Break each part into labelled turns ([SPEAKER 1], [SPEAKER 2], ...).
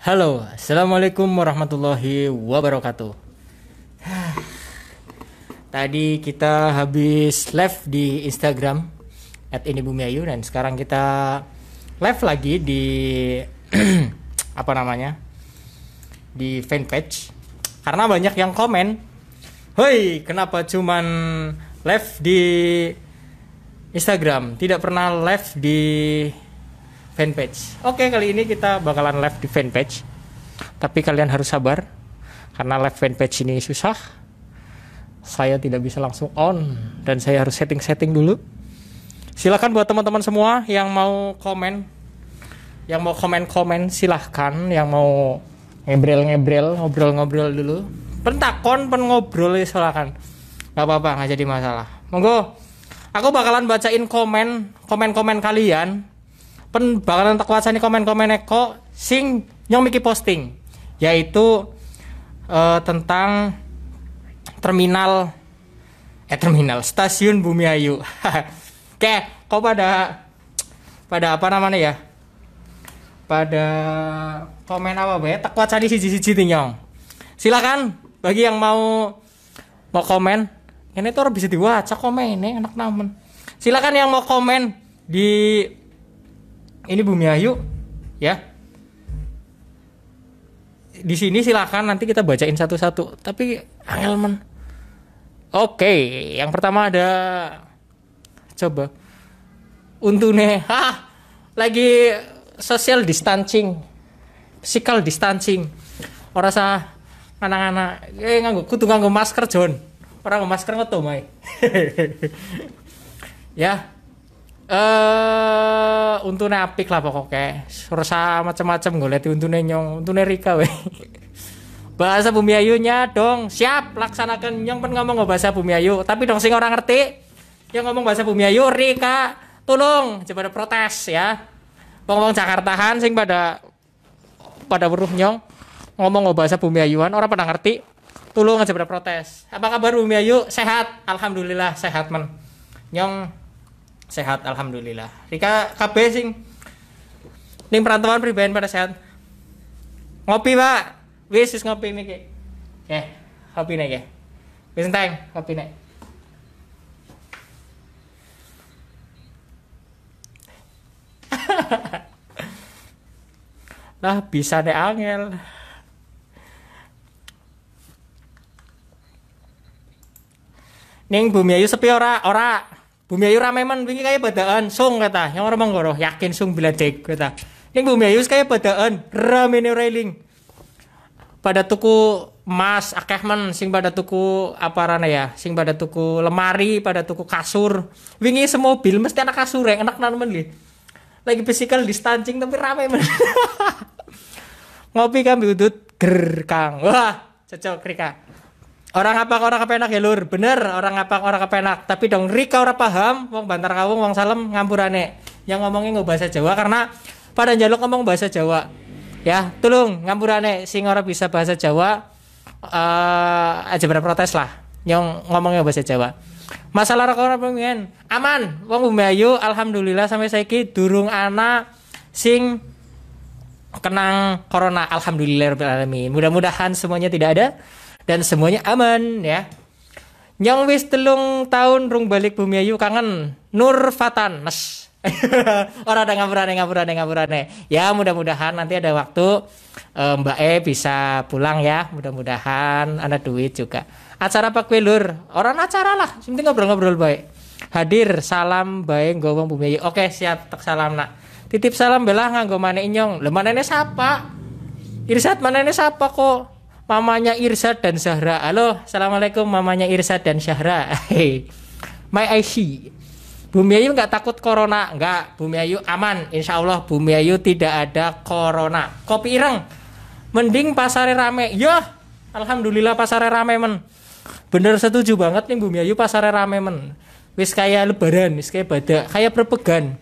[SPEAKER 1] Halo, assalamualaikum warahmatullahi wabarakatuh. Tadi kita habis live di Instagram at ini Bumi Ayu dan sekarang kita live lagi di apa namanya di fanpage karena banyak yang komen. Hoi, kenapa cuman live di Instagram tidak pernah live di fanpage. Oke, kali ini kita bakalan live di fanpage. Tapi kalian harus sabar karena live fanpage ini susah. Saya tidak bisa langsung on dan saya harus setting-setting dulu. Silakan buat teman-teman semua yang mau komen yang mau komen-komen silahkan yang mau ngebrel-ngebrel ngobrol-ngobrol dulu pentakon pen ngobrol ya silakan nggak apa-apa nggak jadi masalah monggo aku bakalan bacain komen komen-komen kalian pen bakalan tak kuasani komen-komen Eko sing nyong miki posting yaitu uh, tentang terminal eh terminal stasiun Bumi Ayu. Oke, kau pada pada apa namanya ya? Pada komen apa be? Tak kuat sih siji-siji nyong. Silakan bagi yang mau mau komen, ini tuh bisa diwaca komen ini enak namun Silakan yang mau komen di ini Bumi Ayu ya di sini silakan nanti kita bacain satu-satu tapi Angelman, oke yang pertama ada coba untune ah lagi social distancing physical distancing orang sah anak-anak eh nganggu kutu nganggu masker John orang masker ngetu mai ya Eh, uh, untune apik lah pokoknya. Rasa macam-macam gue lihat untune nyong, untune Rika weh. bahasa Bumi Ayunya dong, siap laksanakan nyong pun ngomong bahasa Bumi Ayu, tapi dong sing orang ngerti yang ngomong bahasa Bumi Ayu, Rika, tolong coba ada protes ya. Ngomong Jakarta han sing pada pada buruh nyong ngomong bahasa Bumi Ayuan orang pada ngerti. Tolong aja pada protes. Apa kabar Bumi Ayu? Sehat? Alhamdulillah sehat men. Nyong sehat alhamdulillah Rika KB sing ning perantauan pribadi pada sehat ngopi pak wis wis ngopi ini ya kopi nih ya wis enteng kopi nih lah bisa deh angel Ning Bumi Ayu sepi ora? Ora. Bumi Ayu rame wingi kaya badaan sung kata. Yang orang menggoroh yakin sung bila dek kata. Yang Bumi Ayu kaya badaan rame ne railing. Pada tuku emas akeh sing pada tuku apa rana ya sing pada tuku lemari pada tuku kasur wingi semobil mesti anak kasur yang eh, enak nan men li lagi physical distancing tapi rame men ngopi kan udut ger kang wah cocok rika Orang apa orang kepenak ya lur, bener orang apa orang kepenak. Tapi dong Rika orang paham, wong Bantar Kawung, wong Salem ngampurane. Yang ngomongnya nggak bahasa Jawa karena pada jaluk ngomong bahasa Jawa. Ya, tolong ngampurane sing orang bisa bahasa Jawa eh, aja uh, aja protes lah yang ngomongnya bahasa Jawa. Masalah orang pengen aman, wong Umayu, alhamdulillah sampai saiki durung anak sing kenang corona alhamdulillah alamin. Mudah-mudahan semuanya tidak ada dan semuanya aman ya. Nyong wis telung tahun rung balik bumi ayu kangen Nur Fatan Mas. Orang ada ngaburane ngaburane ngaburane. Ya mudah-mudahan nanti ada waktu eh, Mbak E bisa pulang ya. Mudah-mudahan ada duit juga. Acara Pak Lur, orang acara lah. Penting ngobrol-ngobrol baik. E. Hadir salam baik e, gowong bumi ayu. Oke siap tak salam nak. Titip salam belah nganggo mana inyong. Lemana ini siapa? Irsat mana ini siapa kok? mamanya Irsa dan Syahra. Halo, assalamualaikum mamanya Irsa dan Syahra. Hey, my IC. Bumi Ayu nggak takut corona, nggak. Bumi Ayu aman, insya Allah Bumi Ayu tidak ada corona. Kopi ireng, mending pasar rame. Yah, alhamdulillah pasar rame men. Bener setuju banget nih Bumi Ayu pasarnya rame men. Wis kayak lebaran, wis kayak badak, kayak perpegan.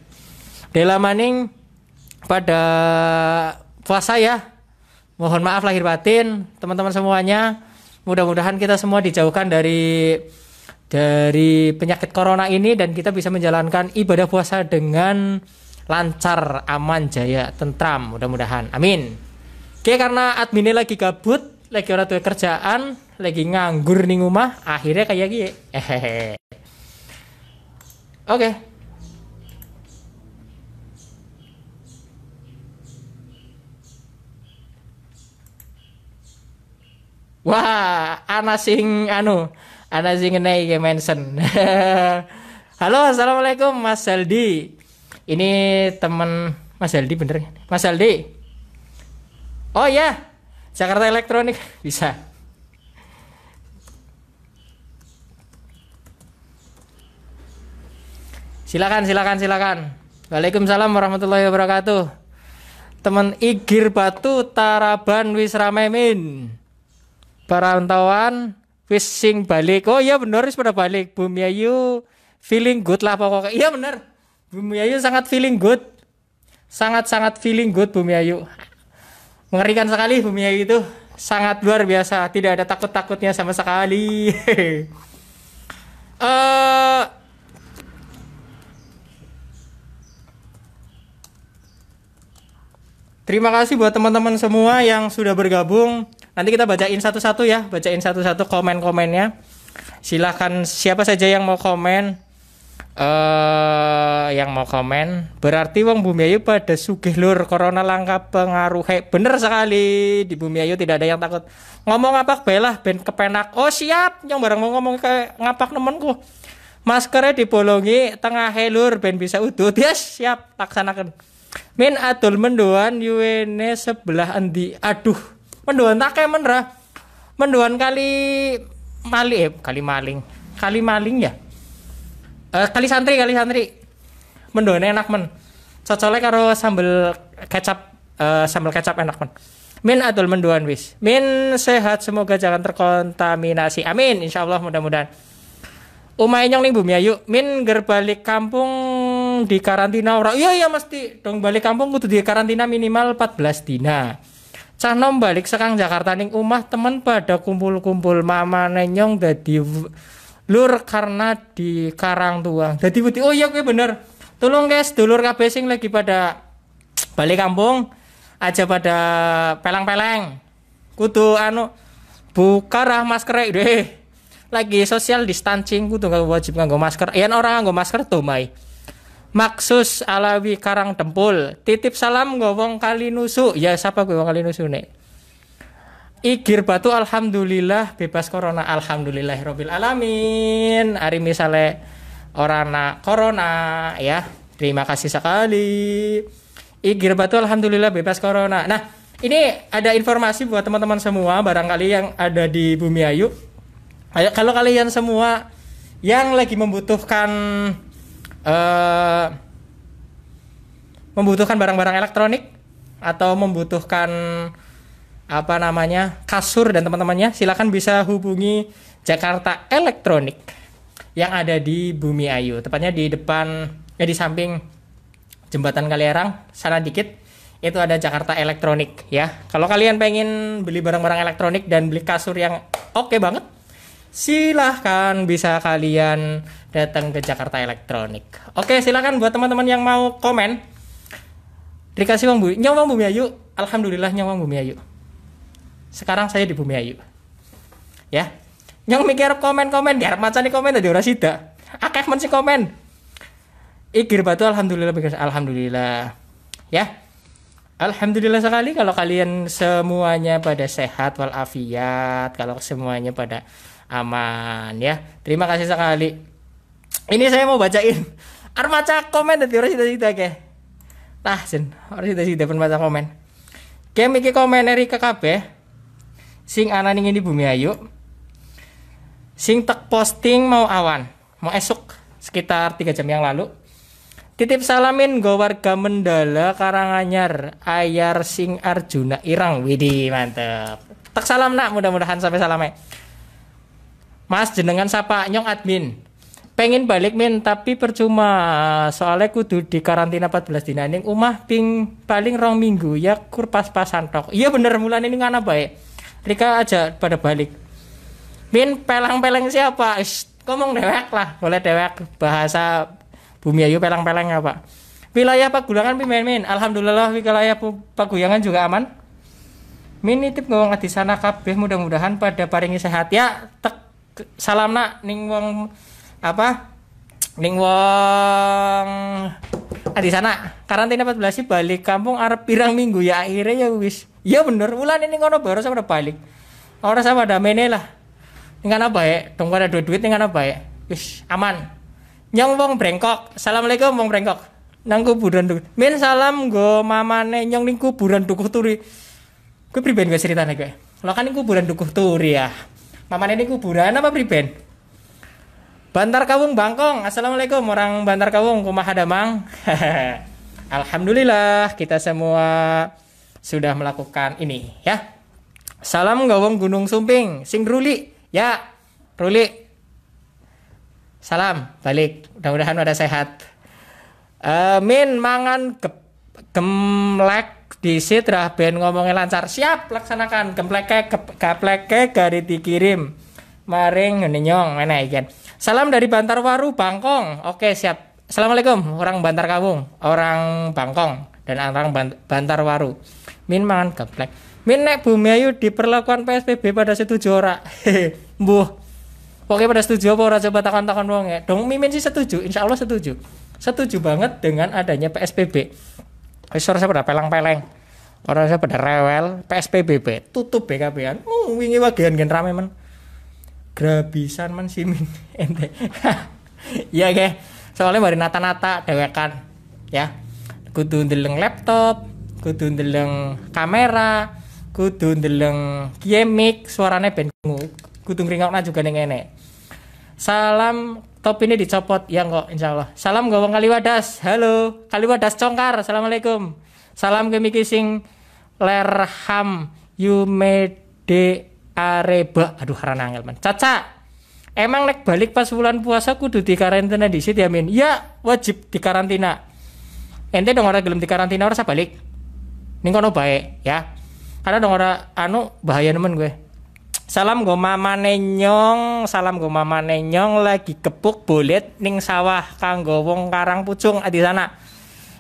[SPEAKER 1] Dela maning pada puasa ya mohon maaf lahir batin teman-teman semuanya mudah-mudahan kita semua dijauhkan dari dari penyakit corona ini dan kita bisa menjalankan ibadah puasa dengan lancar aman jaya tentram mudah-mudahan amin oke karena adminnya lagi gabut lagi orang tua kerjaan lagi nganggur nih rumah akhirnya kayak gini hehehe oke Wah, ana sing anu, ana sing ngenei iki mention. Halo, assalamualaikum Mas Aldi. Ini teman Mas Aldi bener Mas Aldi. Oh ya, Jakarta Elektronik bisa. Silakan, silakan, silakan. Waalaikumsalam warahmatullahi wabarakatuh. Teman Igir Batu Taraban Wisramemin perantauan wis balik oh iya bener wis pada balik Bumi Ayu feeling good lah pokoknya iya bener Bumi Ayu sangat feeling good sangat-sangat feeling good Bumi Ayu mengerikan sekali Bumi Ayu itu sangat luar biasa tidak ada takut-takutnya sama sekali uh, Terima kasih buat teman-teman semua yang sudah bergabung Nanti kita bacain satu-satu ya, bacain satu-satu komen-komennya. Silahkan siapa saja yang mau komen, eh uh, yang mau komen. Berarti Wong Bumi Ayu pada sugih lur corona langka pengaruh. Hey, bener sekali di Bumi Ayu tidak ada yang takut. Ngomong apa belah ben kepenak. Oh siap, yang bareng mau ngomong ke ngapak nemenku. Maskernya dibolongi tengah helur ben bisa udut. Yes, siap laksanakan. Min atul mendoan yuene sebelah endi. Aduh, mendoan tak kayak menra mendoan kali maling eh, kali maling kali maling ya eh, kali santri kali santri mendoan enak men cocoknya karo sambal kecap eh, sambel kecap enak men Min adul mendoan wis. Min sehat semoga jangan terkontaminasi. Amin. Insya Allah mudah-mudahan. Umay nyong nih bumi ayu. Min gerbalik kampung di karantina orang, Iya iya mesti dong balik kampung kudu di karantina minimal 14 dina nom balik sekarang Jakarta ning umah temen pada kumpul-kumpul mama nenyong dadi lur karena di Karang Tuang. Dadi putih. oh iya kowe bener. Tolong guys, dulur kabeh sing lagi pada balik kampung aja pada pelang-pelang. Kudu anu buka rah masker deh. Lagi sosial distancing kudu gak wajib nganggo masker. Yen orang nganggo masker tuh mai. Maksus Alawi Karang Tempul. Titip salam nggo kali nusu. Ya siapa gue wong kali nusu nek. Igir Batu alhamdulillah bebas corona alhamdulillah robbil alamin. Ari misale orang nak corona ya. Terima kasih sekali. Igir Batu alhamdulillah bebas corona. Nah, ini ada informasi buat teman-teman semua barangkali yang ada di Bumi Ayu. Ayo kalau kalian semua yang lagi membutuhkan Eh, membutuhkan barang-barang elektronik atau membutuhkan apa namanya kasur dan teman-temannya silahkan bisa hubungi Jakarta Elektronik yang ada di Bumi Ayu tepatnya di depan ya di samping jembatan Kalierang sana dikit itu ada Jakarta Elektronik ya kalau kalian pengen beli barang-barang elektronik dan beli kasur yang oke okay banget silahkan bisa kalian datang ke Jakarta Elektronik. Oke, silakan buat teman-teman yang mau komen. Dikasih bang Bumi, nyawang Bumi Ayu. Alhamdulillah nyawang Bumi Ayu. Sekarang saya di Bumi Ayu. Ya. Nyong mikir komen-komen, biar macan di komen tadi orang sida. Akeh men sih komen. Igir batu alhamdulillah alhamdulillah. Ya. Alhamdulillah sekali kalau kalian semuanya pada sehat walafiat, kalau semuanya pada aman ya. Terima kasih sekali ini saya mau bacain armaca komen dari orang sudah sida kayak Nah, sen orang sudah sida pun baca komen kayak mikir komen dari KKB sing anak ini di bumi ayu sing tak posting mau awan mau esok sekitar tiga jam yang lalu titip salamin go warga Mendala Karanganyar Ayar Sing Arjuna Irang Widi mantep tak salam nak mudah-mudahan sampai salamnya Mas jenengan sapa nyong admin pengen balik min tapi percuma soalnya kudu di karantina 14 dina ini umah ping paling rong minggu ya kur pas-pasan tok iya bener mulan ini ngana baik Rika aja pada balik min pelang-peleng siapa Ish, ngomong dewek lah boleh dewek bahasa bumi ayu pelang-peleng apa wilayah pagulangan pimen min alhamdulillah wilayah paguyangan juga aman min nitip ngomong di sana kabeh mudah-mudahan pada paringi sehat ya tek salam nak ning wong apa ning wong nah, di sana karantina 14 sih balik kampung arep pirang minggu ya akhirnya ya wis ya bener bulan ini ngono baru sama balik orang sama ada mene lah dengan apa ya dong ada duit duit dengan apa ya wis aman nyong wong brengkok assalamualaikum wong brengkok nang kuburan tuh min salam go mamane nyong ning kuburan dukuh turi gue priben gue cerita nih gue lo kan ini kuburan dukuh turi ya mamane ini kuburan apa priben Bantar Kawung Bangkong. Assalamualaikum orang Bantar Kawung kumaha damang. Alhamdulillah kita semua sudah melakukan ini ya. Salam gawong Gunung Sumping, sing Ruli. Ya, Ruli. Salam balik. Mudah-mudahan udah sehat. Uh, min mangan ke gemlek di Sitra ben ngomongnya lancar. Siap laksanakan gemlek ke, gapleke gari dikirim. Maring nenyong mana ikan. Salam dari Bantarwaru, Bangkong. Oke, siap. Assalamualaikum, orang Bantar Kawung, orang Bangkong, dan orang Bantarwaru. Min mangan geplek. Min nek Bumi Ayu diperlakukan PSBB pada situ setuju ora. Mbuh. Pokoknya pada setuju apa orang coba takon-takon wong ya. Dong Mimin sih setuju, insya Allah setuju. Setuju banget dengan adanya PSBB. Wis ora pada peleng-peleng. Ora pada rewel, PSBB tutup BKB-an. Hmm, wingi wagian gen rame men grabisan si simin ente iya ge soalnya bari nata-nata dewekan ya kudu ndeleng laptop kudu ndeleng kamera kudu ndeleng suarane suarane ben kudu ngringokna juga ning ngene salam top ini dicopot ya kok insyaallah salam gawang kaliwadas halo kaliwadas congkar assalamualaikum salam gemi kising lerham made areba aduh harana angel man caca emang nek balik pas bulan puasa kudu di karantina di situ ya min, ya wajib di karantina ente dong orang gelem di karantina orang balik ning kono baik ya karena dong orang anu bahaya nemen gue salam gue mama nenyong salam gue mama nenyong lagi kepuk bolet ning sawah kanggo wong karang pucung di sana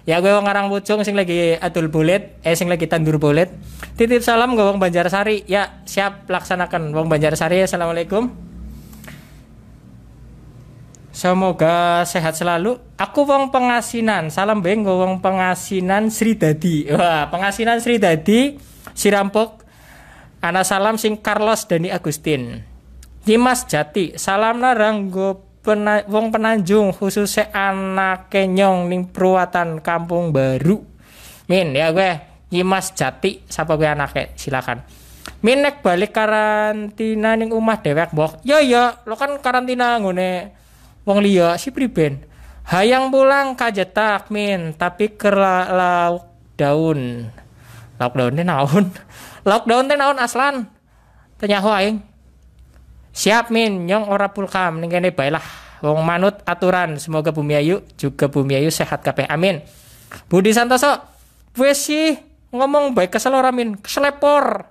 [SPEAKER 1] ya gue wong arang pucung sing lagi atul bulet eh sing lagi tandur bulet titip salam gue wong Banjarsari ya siap laksanakan wong Banjarsari assalamualaikum Semoga sehat selalu. Aku wong pengasinan. Salam beng gue wong pengasinan Sri Dadi. Wah, pengasinan Sri Dadi Sirampok. Ana salam sing Carlos Dani Agustin. Dimas Jati, salam narang gue pena, wong penanjung khususnya anak kenyong ning perwatan kampung baru min ya gue Nyimas Jati siapa gue anaknya silakan minek balik karantina ning umah dewek bok ya ya lo kan karantina ngone wong liya si priben hayang pulang kajetak min tapi lauk daun, lauk naun naon lockdown teh naun aslan tanya aing Siap min, nyong ora pulkam ningkene baiklah. Wong manut aturan, semoga Bumi Ayu juga Bumi Ayu sehat kabeh. Amin. Budi Santoso, wes sih ngomong baik kesel ora min, keselepor.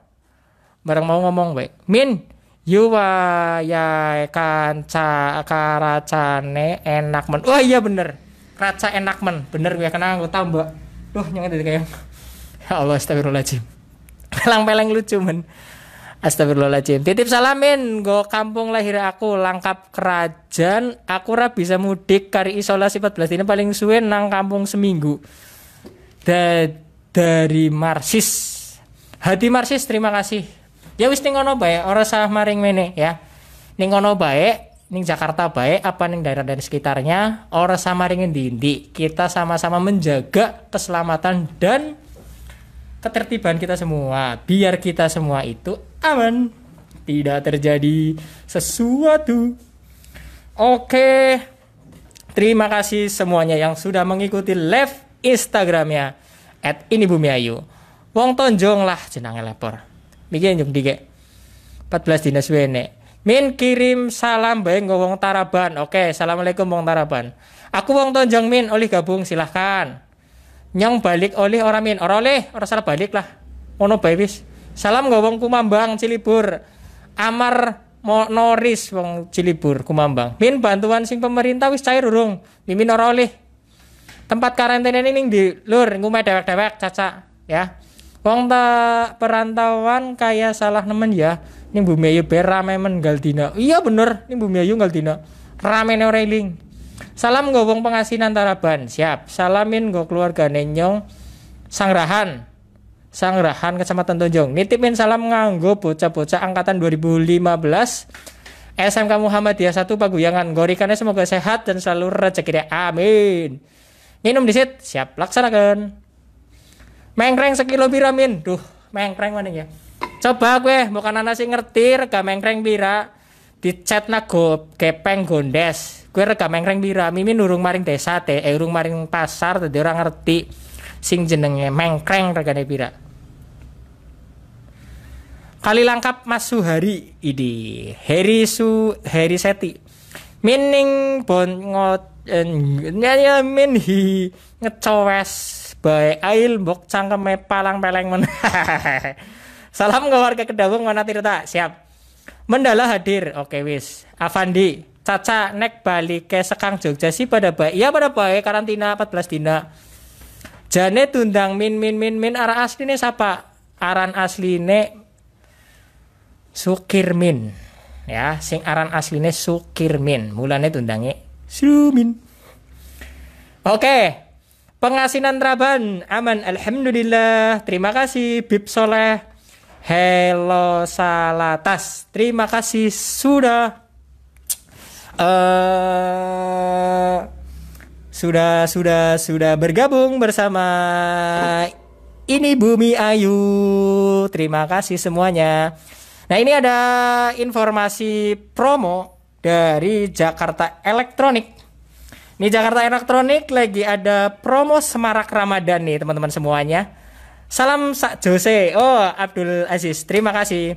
[SPEAKER 1] Bareng mau ngomong baik. Min, yuwa ya kanca karacane enak men. Wah oh, iya bener. Raca enak men. Bener gue kenal aku tahu, Mbak. Duh, nyong ada kayak. Ya Allah, astagfirullahaladzim. pelang pelang lucu men. Astagfirullahaladzim Titip salamin Go kampung lahir aku Langkap kerajaan Aku ra bisa mudik Kari isolasi 14 ini paling suwe Nang kampung seminggu da Dari Marsis Hati Marsis terima kasih Ya wis ning kono bae ora sah maring mene ya. Ning ngono bae ning Jakarta bae apa ning daerah dan sekitarnya ora sah maring endi Kita sama-sama menjaga keselamatan dan ketertiban kita semua biar kita semua itu aman tidak terjadi sesuatu oke terima kasih semuanya yang sudah mengikuti live instagramnya at ini bumi ayu wong tonjong lah jenangnya lapor bikin jung dike 14 dinas wene min kirim salam baik wong taraban oke assalamualaikum wong taraban aku wong tonjong min oleh gabung silahkan nyong balik oleh orang min orang oleh orang salah balik lah mono baik Salam gawang wong Kumambang Cilibur. Amar Noris wong Cilibur Kumambang. Min bantuan sing pemerintah wis cair urung. Mimin ora oleh. Tempat karantina ini di lur ngumah dewek-dewek caca ya. Wong ta perantauan kaya salah nemen ya. Ning Bumi Ayu berame menggal dina. Iya bener, ning Bumi Ayu nggal dina. Rame railing. Salam gawang wong pengasinan Taraban. Siap. Salamin nggo keluarga nenyong Sangrahan. Sangrahan Kecamatan Tonjong nitipin salam nganggo bocah-bocah angkatan 2015 SMK Muhammadiyah 1 Paguyangan gorikannya semoga sehat dan selalu rezeki deh, amin minum disit siap laksanakan mengkreng sekilo biramin, duh mengkreng mana ya coba gue eh, bukan anak sih ngerti rega mengkreng pira di chat nago kepeng gondes gue rega mengkreng pira mimin nurung maring desa teh eh, urung maring pasar tadi orang ngerti sing jenenge mengkreng regane pira Kali lengkap Mas Suhari ini Heri Su Heri Seti Mining bon ngot eh, nyanyi min hi ngecowes bae ail bok cangkeme palang peleng men. Salam ke warga Kedawung tirta Siap. Mendala hadir. Oke wis. Avandi, Caca nek balik ke Sekang Jogja sih pada baik. Iya pada baik karantina 14 dina. Jane tundang min min min min ara asli nih sapa? Aran asline Sukirmin ya sing aran asline Sukirmin mulane tundange Sumin Oke pengasinan Traban aman alhamdulillah terima kasih Bib Soleh Hello Salatas terima kasih sudah uh, sudah sudah sudah bergabung bersama ini Bumi Ayu terima kasih semuanya Nah ini ada informasi promo dari Jakarta Elektronik. Ini Jakarta Elektronik lagi ada promo Semarak Ramadan nih teman-teman semuanya. Salam Sak Jose. Oh Abdul Aziz, terima kasih.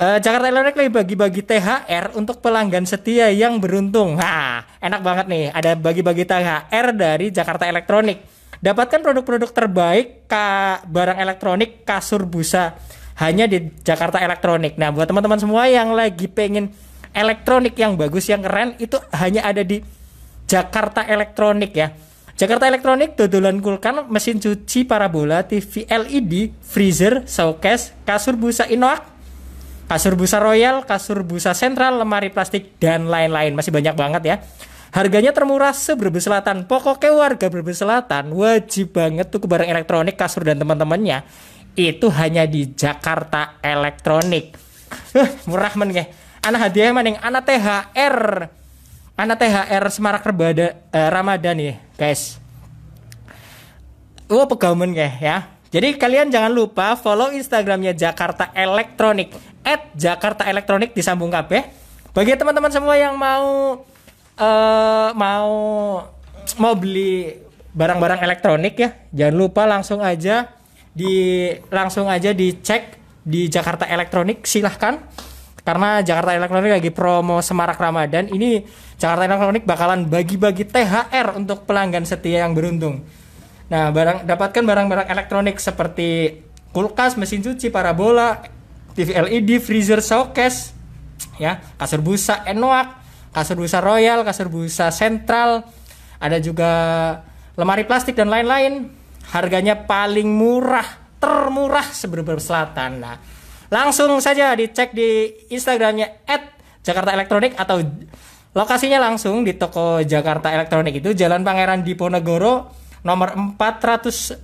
[SPEAKER 1] Uh, Jakarta Elektronik lagi bagi-bagi THR untuk pelanggan setia yang beruntung. Nah, enak banget nih. Ada bagi-bagi THR dari Jakarta Elektronik. Dapatkan produk-produk terbaik, ka, barang elektronik, kasur busa hanya di Jakarta Elektronik. Nah, buat teman-teman semua yang lagi pengen elektronik yang bagus, yang keren, itu hanya ada di Jakarta Elektronik ya. Jakarta Elektronik, dodolan kulkan, mesin cuci parabola, TV LED, freezer, showcase, kasur busa inoak, kasur busa royal, kasur busa sentral, lemari plastik, dan lain-lain. Masih banyak banget ya. Harganya termurah seberbes selatan. Pokoknya warga berbes selatan wajib banget tuh ke barang elektronik, kasur dan teman-temannya itu hanya di Jakarta Elektronik. murah men ya. Anak hadiah maning anak THR. anak THR Semarak Rebada eh, Ramadan nih, guys. Oh, pegamen ya, ya. Jadi kalian jangan lupa follow Instagramnya Jakarta Elektronik at Jakarta Elektronik disambung kabeh. Bagi teman-teman semua yang mau uh, mau mau beli barang-barang elektronik ya, jangan lupa langsung aja di langsung aja dicek di Jakarta Elektronik silahkan karena Jakarta Elektronik lagi promo Semarak Ramadan ini Jakarta Elektronik bakalan bagi-bagi THR untuk pelanggan setia yang beruntung nah barang dapatkan barang-barang elektronik seperti kulkas mesin cuci parabola TV LED freezer showcase ya kasur busa Enoak kasur busa royal kasur busa sentral ada juga lemari plastik dan lain-lain harganya paling murah, termurah seberber selatan. Nah, langsung saja dicek di Instagramnya @jakarta elektronik atau lokasinya langsung di toko Jakarta Elektronik itu Jalan Pangeran Diponegoro nomor 416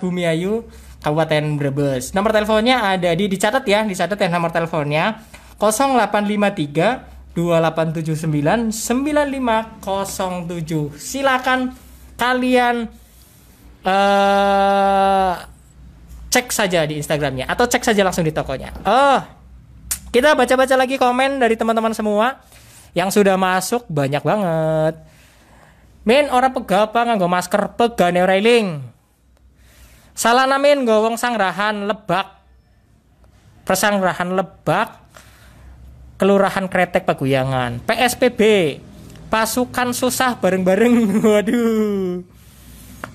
[SPEAKER 1] Bumiayu Kabupaten Brebes. Nomor teleponnya ada di dicatat ya, dicatat ya nomor teleponnya 0853 2879 9507. Silakan kalian Eh, cek saja di Instagramnya atau cek saja langsung di tokonya. Oh, kita baca-baca lagi komen dari teman-teman semua yang sudah masuk banyak banget. Min orang pegapa nganggo masker pegane ya, railing. Salah namin gowong sangrahan lebak. persangrahan lebak. Kelurahan Kretek Paguyangan. PSPB. Pasukan susah bareng-bareng. Waduh.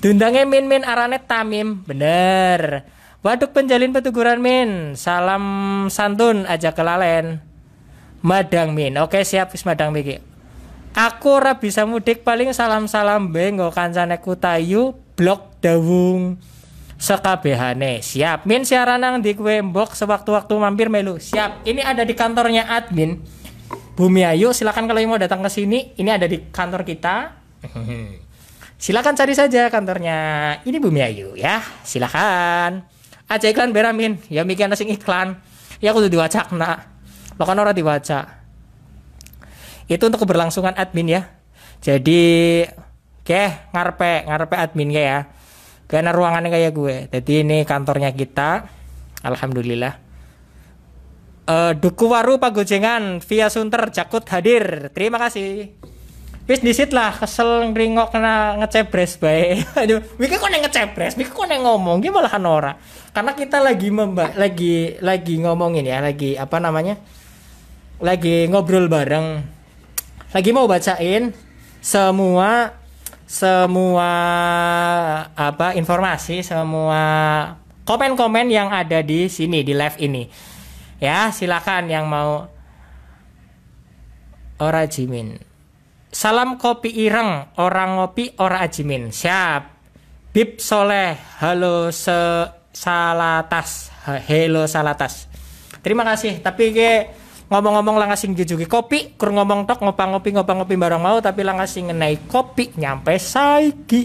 [SPEAKER 1] Dundangnya Min Min arane Tamim, bener. Waduk penjalin petuguran Min, salam santun aja kelalen. Madang Min, oke siap wis Madang Miki. Aku ora bisa mudik paling salam-salam be kancane Kutayu blok Dawung sekabehane. Siap, Min siaran nang di kue mbok sewaktu-waktu mampir melu. Siap, ini ada di kantornya admin. Bumi Ayu, silakan kalau mau datang ke sini, ini ada di kantor kita. silahkan cari saja kantornya. Ini Bumi Ayu ya. silahkan Aja iklan beramin. Ya mikir nasi iklan. Ya aku diwacak nak Lo kan orang diwacak Itu untuk keberlangsungan admin ya. Jadi ke ngarpe ngarpe admin ke ya. Karena ruangannya kayak gue. Jadi ini kantornya kita. Alhamdulillah. Uh, Duku Waru Gojengan via Sunter Jakut hadir. Terima kasih wis disit lah kesel ngringok kena ngecebres bae aduh miki kok neng ngecebres miki kok neng ngomong gimana malahan ora karena kita lagi memba lagi lagi ngomongin ya lagi apa namanya lagi ngobrol bareng lagi mau bacain semua semua apa informasi semua komen-komen yang ada di sini di live ini ya silakan yang mau ora jimin Salam kopi ireng, orang ngopi orang ajimin. Siap. Bib Soleh, halo se Salatas. Halo Salatas. Terima kasih. Tapi ke ngomong-ngomong sing jujugi kopi, kur ngomong tok ngopang ngopi ngopang ngopi bareng mau tapi sing ngenai kopi nyampe saiki.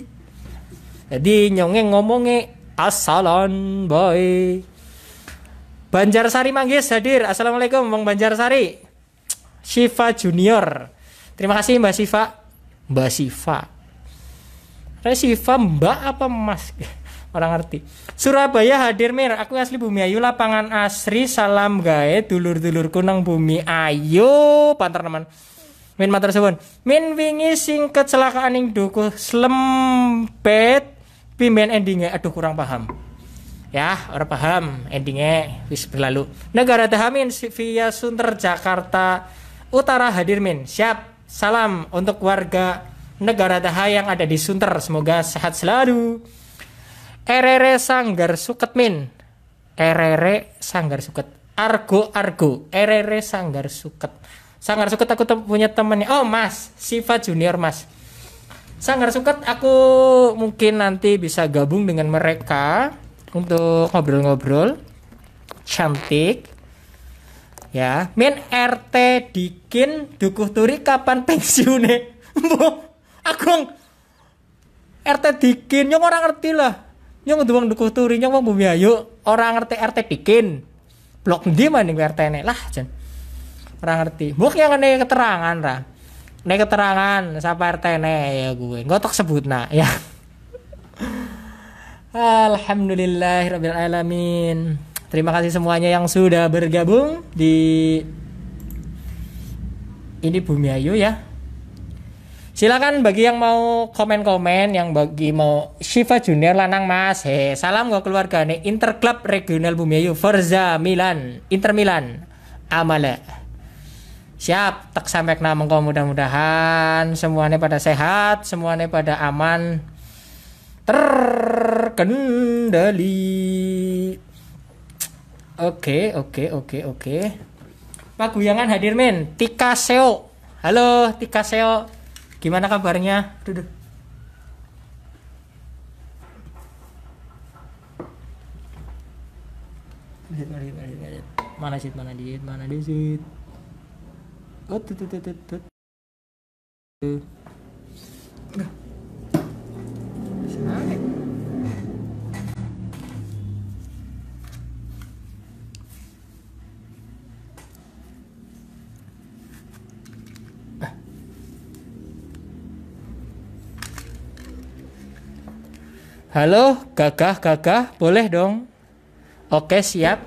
[SPEAKER 1] Jadi nyonge ngomonge asalon boy. Banjarsari manggis hadir. Assalamualaikum Bang Banjarsari. Shiva Junior. Terima kasih Mbak Siva. Mbak Siva. Resiva Mbak apa Mas? Orang ngerti. Surabaya hadir Mir. Aku asli Bumi Ayu lapangan Asri. Salam gae dulur-dulurku nang Bumi Ayu. Pantar teman. Min matur suwun. Min wingi sing kecelakaan ning duku slempet pimen endingnya aduh kurang paham. Ya, orang paham endingnya wis berlalu. Negara Tahamin via Sunter Jakarta Utara hadir Min. Siap. Salam untuk warga negara Dahai yang ada di Sunter. Semoga sehat selalu. Erere Sanggar Suketmin. Erere Sanggar Suket. Argo Argo. Erere Sanggar Suket. Sanggar Suket aku tem punya temennya. Oh Mas, Siva Junior Mas. Sanggar Suket aku mungkin nanti bisa gabung dengan mereka untuk ngobrol-ngobrol. Cantik ya min RT dikin dukuh turi kapan pensiune aku RT dikin yang orang ngerti lah yang duang dukuh turi yang mau ayo orang ngerti RT dikin blok di mana RT ini lah jen orang ngerti buk yang ini keterangan lah ini keterangan siapa RT ini ya gue nggak ngotok sebut nah ya Alamin. Terima kasih semuanya yang sudah bergabung di ini Bumi Ayu ya. Silakan bagi yang mau komen-komen, yang bagi mau Shiva Junior lanang Mas. He, salam ke keluarga nih Inter Regional Bumi Ayu Forza Milan, Inter Milan. Amale. Siap, tak sampai nama kau mudah-mudahan semuanya pada sehat, semuanya pada aman terkendali. Oke, okay, oke, okay, oke, okay, oke. hadir men, Tika Seo. Halo Tika Seo. Gimana kabarnya? Duduk. Mana sih, mana dia? mana sih? Oh, tut tut tut tut. Nah. Halo, gagah, gagah, boleh dong? Oke, siap.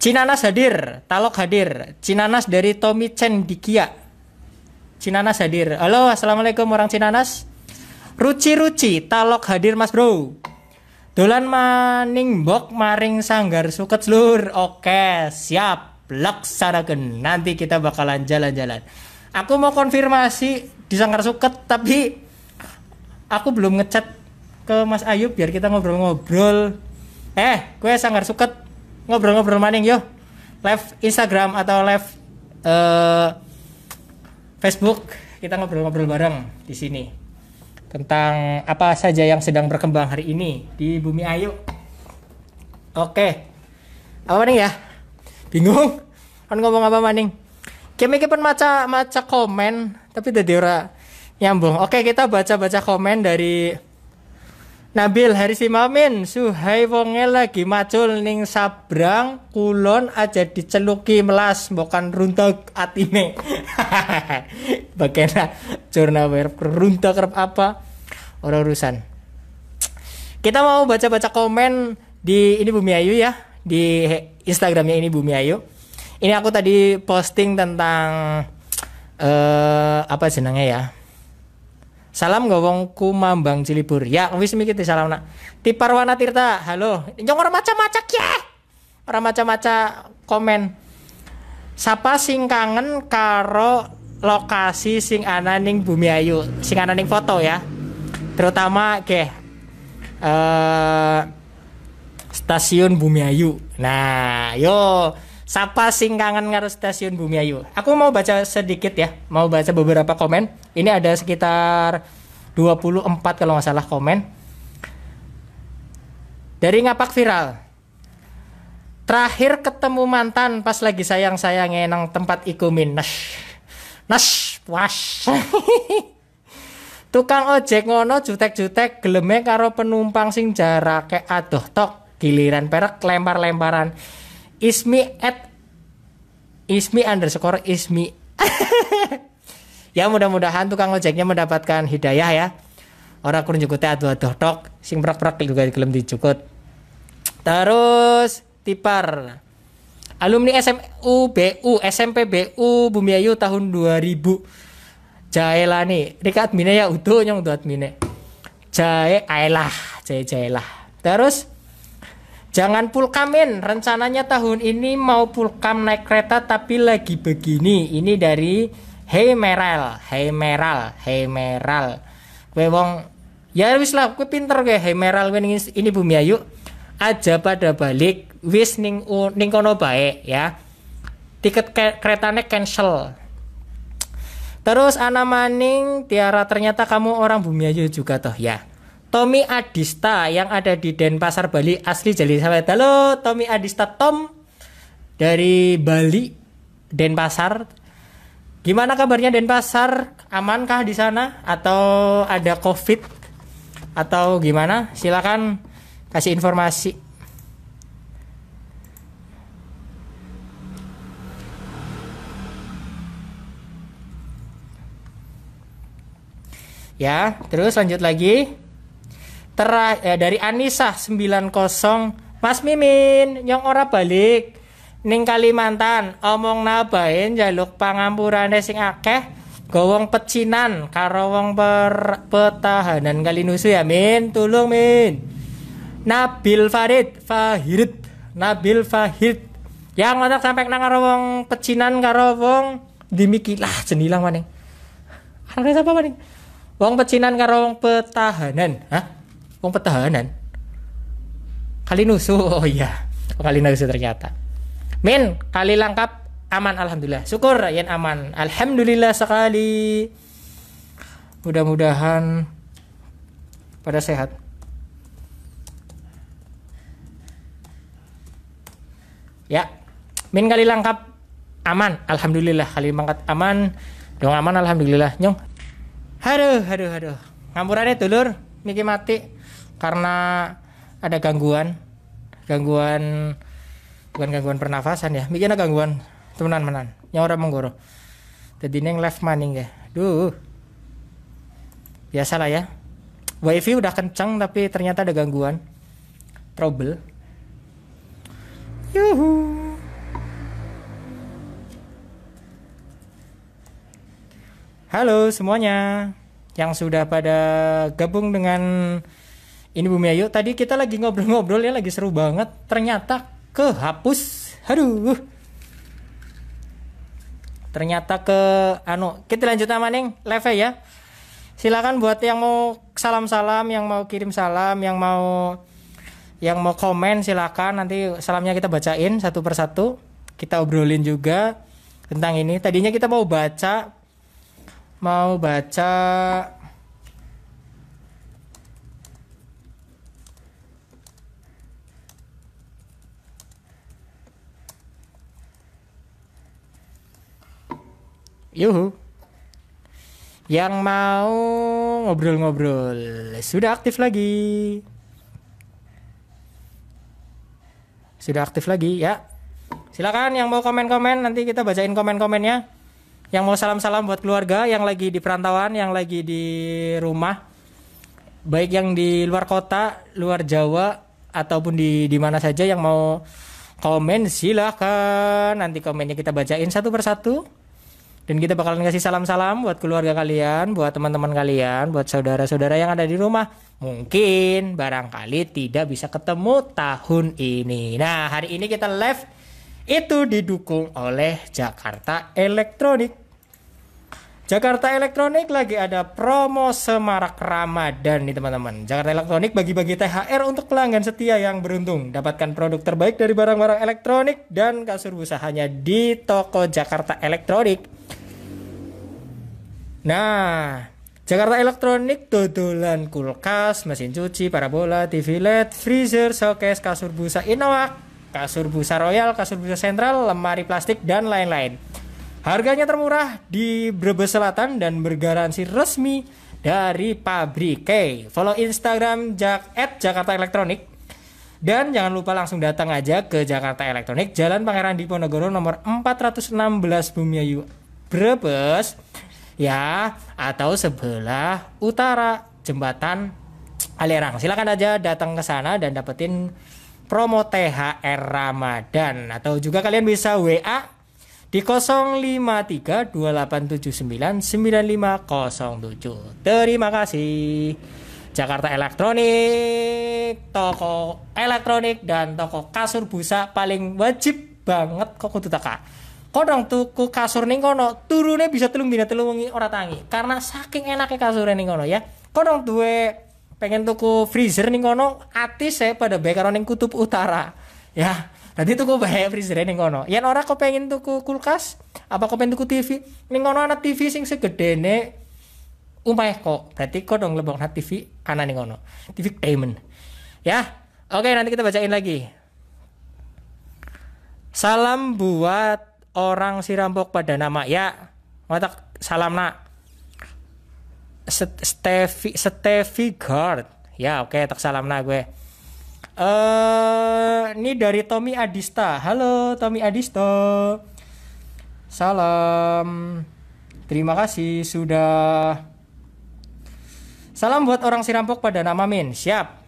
[SPEAKER 1] Cinanas hadir, Talok hadir. Cinanas dari Tommy Chen Di Kia. Cinanas hadir. Halo, assalamualaikum orang Cinanas. Ruci ruci, talok hadir mas bro. Dolan maning bok maring sanggar suket lur. Oke, siap. Laksanakan. Nanti kita bakalan jalan-jalan. Aku mau konfirmasi di sanggar suket tapi aku belum ngechat ke Mas Ayu biar kita ngobrol-ngobrol. Eh, gue sanggar suket ngobrol-ngobrol maning yo. Live Instagram atau live uh, Facebook kita ngobrol-ngobrol bareng di sini tentang apa saja yang sedang berkembang hari ini di Bumi Ayu. Oke. Apa nih ya? Bingung? Kan ngomong apa maning? Kami kapan maca maca komen tapi udah diura nyambung. Oke, kita baca-baca komen dari Nabil Haris Suhai wonge lagi macul ning Sabrang, kulon aja diceluki melas bukan runtok atine. Bagaimana jurnal kerap apa? Orang urusan. Kita mau baca-baca komen di ini Bumi Ayu ya, di Instagramnya ini Bumi Ayu. Ini aku tadi posting tentang eh uh, apa jenenge ya? Salam gawongku mambang Cilibur. Ya, wis mikir salam nak. Tipar Wana Tirta. Halo. Nyong orang macam-macam ya. orang macam-macam komen. Sapa sing kangen karo lokasi sing ana ning Bumi Ayu, sing ana ning foto ya. Terutama ke uh, eh, stasiun Bumi Ayu. Nah, yo Sapa singkangan ngaruh stasiun Bumi Ayu. Aku mau baca sedikit ya, mau baca beberapa komen. Ini ada sekitar 24 kalau nggak salah komen. Dari ngapak viral. Terakhir ketemu mantan pas lagi sayang sayang nang tempat ikumin. Nash. Nash, wash. Tukang ojek ngono jutek-jutek geleme karo penumpang sing jarak kayak aduh tok giliran perak lempar-lemparan ismi at ismi underscore ismi ya mudah-mudahan tukang ojeknya mendapatkan hidayah ya orang kurang jukut aduh aduh tok sing prak prak juga di dijukut terus tipar alumni SMU BU SMP BU Bumi Ayu tahun 2000 Jaela nih Rika adminnya ya utuh nyong tuh adminnya Jae Aelah Jae Jaelah terus Jangan pulkamin, rencananya tahun ini mau pulkam naik kereta tapi lagi begini. Ini dari Hey Meral, Hey Meral, Hey Meral. Kowe wong ya wis lah, kue pinter gue Hey Meral ini, ini Bumi Ayu. Aja pada balik wis ning ning kono bae ya. Tiket ke, keretanya cancel. Terus Ana Maning Tiara ternyata kamu orang Bumi Ayu juga toh ya. Tommy Adista yang ada di Denpasar Bali asli jadi saya Halo Tommy Adista Tom dari Bali Denpasar. Gimana kabarnya Denpasar? Amankah di sana atau ada Covid atau gimana? Silakan kasih informasi. Ya, terus lanjut lagi. Terah eh, dari Anissa 90 Mas Mimin yang ora balik ning Kalimantan omong nabain jaluk pangampurane sing akeh gowong pecinan karo wong per, petahanan kali nusu ya Min tulung Min Nabil Farid Fahirid Nabil Fahid yang ada sampai nang karo wong pecinan karo wong dimikilah jenilang maning Arane sapa maning Wong pecinan karo wong petahanan hah Wong pertahanan. Kali nusu, oh iya. kali nusu ternyata. Min, kali lengkap aman alhamdulillah. Syukur yang aman. Alhamdulillah sekali. Mudah-mudahan pada sehat. Ya. Min kali lengkap aman. Alhamdulillah kali mangkat aman. Dong aman alhamdulillah. Nyong. Haduh, haduh, haduh. ngamburannya dulur, miki mati karena ada gangguan gangguan bukan gangguan pernafasan ya mikirnya gangguan temenan menan nyora menggoro jadi ini yang left maning ya duh biasalah ya wifi udah kencang tapi ternyata ada gangguan trouble yuhu halo semuanya yang sudah pada gabung dengan ini Bumi Ayu, tadi kita lagi ngobrol-ngobrol ya, lagi seru banget. Ternyata kehapus. Aduh. Ternyata ke anu, kita lanjut sama Neng, Level ya. Silakan buat yang mau salam-salam, yang mau kirim salam, yang mau yang mau komen silakan nanti salamnya kita bacain satu persatu. Kita obrolin juga tentang ini. Tadinya kita mau baca mau baca Yuhu. Yang mau ngobrol-ngobrol sudah aktif lagi. Sudah aktif lagi ya. Silakan yang mau komen-komen nanti kita bacain komen-komennya. Yang mau salam-salam buat keluarga yang lagi di perantauan, yang lagi di rumah. Baik yang di luar kota, luar Jawa ataupun di di mana saja yang mau komen silahkan nanti komennya kita bacain satu persatu dan kita bakalan kasih salam-salam buat keluarga kalian, buat teman-teman kalian, buat saudara-saudara yang ada di rumah. Mungkin barangkali tidak bisa ketemu tahun ini. Nah, hari ini kita live itu didukung oleh Jakarta Elektronik. Jakarta Elektronik lagi ada promo semarak Ramadan nih teman-teman. Jakarta Elektronik bagi-bagi THR untuk pelanggan setia yang beruntung. Dapatkan produk terbaik dari barang-barang elektronik dan kasur busa hanya di toko Jakarta Elektronik. Nah, Jakarta elektronik, dodolan kulkas, mesin cuci, parabola, TV LED, freezer, showcase, kasur busa Inoak, kasur busa Royal, kasur busa sentral, lemari plastik, dan lain-lain. Harganya termurah di Brebes Selatan dan bergaransi resmi dari pabrik. Oke, follow Instagram jak at Jakarta Elektronik. Dan jangan lupa langsung datang aja ke Jakarta Elektronik, Jalan Pangeran Diponegoro nomor 416 Bumiayu, Brebes ya atau sebelah utara jembatan Alerang. Silakan aja datang ke sana dan dapetin promo THR Ramadan atau juga kalian bisa WA di 053 Terima kasih. Jakarta Elektronik, toko elektronik dan toko kasur busa paling wajib banget kok kudu teka kodong tuku kasur ning kono turune bisa telung dina telung wengi ora tangi karena saking enaknya kasur ning kono ya kodong duwe pengen tuku freezer ning kono atis saya pada bae karo ning kutub utara ya Nanti tuku bae freezer e ning kono. Yen ora kau pengen tuku kulkas, apa kau pengen tuku TV? Ning kono ana TV sing segede segedene umpah kok. Berarti kodong lebok na TV ana ning kono. TV Diamond. Ya. Oke, nanti kita bacain lagi. Salam buat orang si rampok pada nama ya mata salam nak Stevi Steffi Guard ya oke okay, tak salam nak gue eh ini dari Tommy Adista halo Tommy Adista salam terima kasih sudah salam buat orang si rampok pada nama Min siap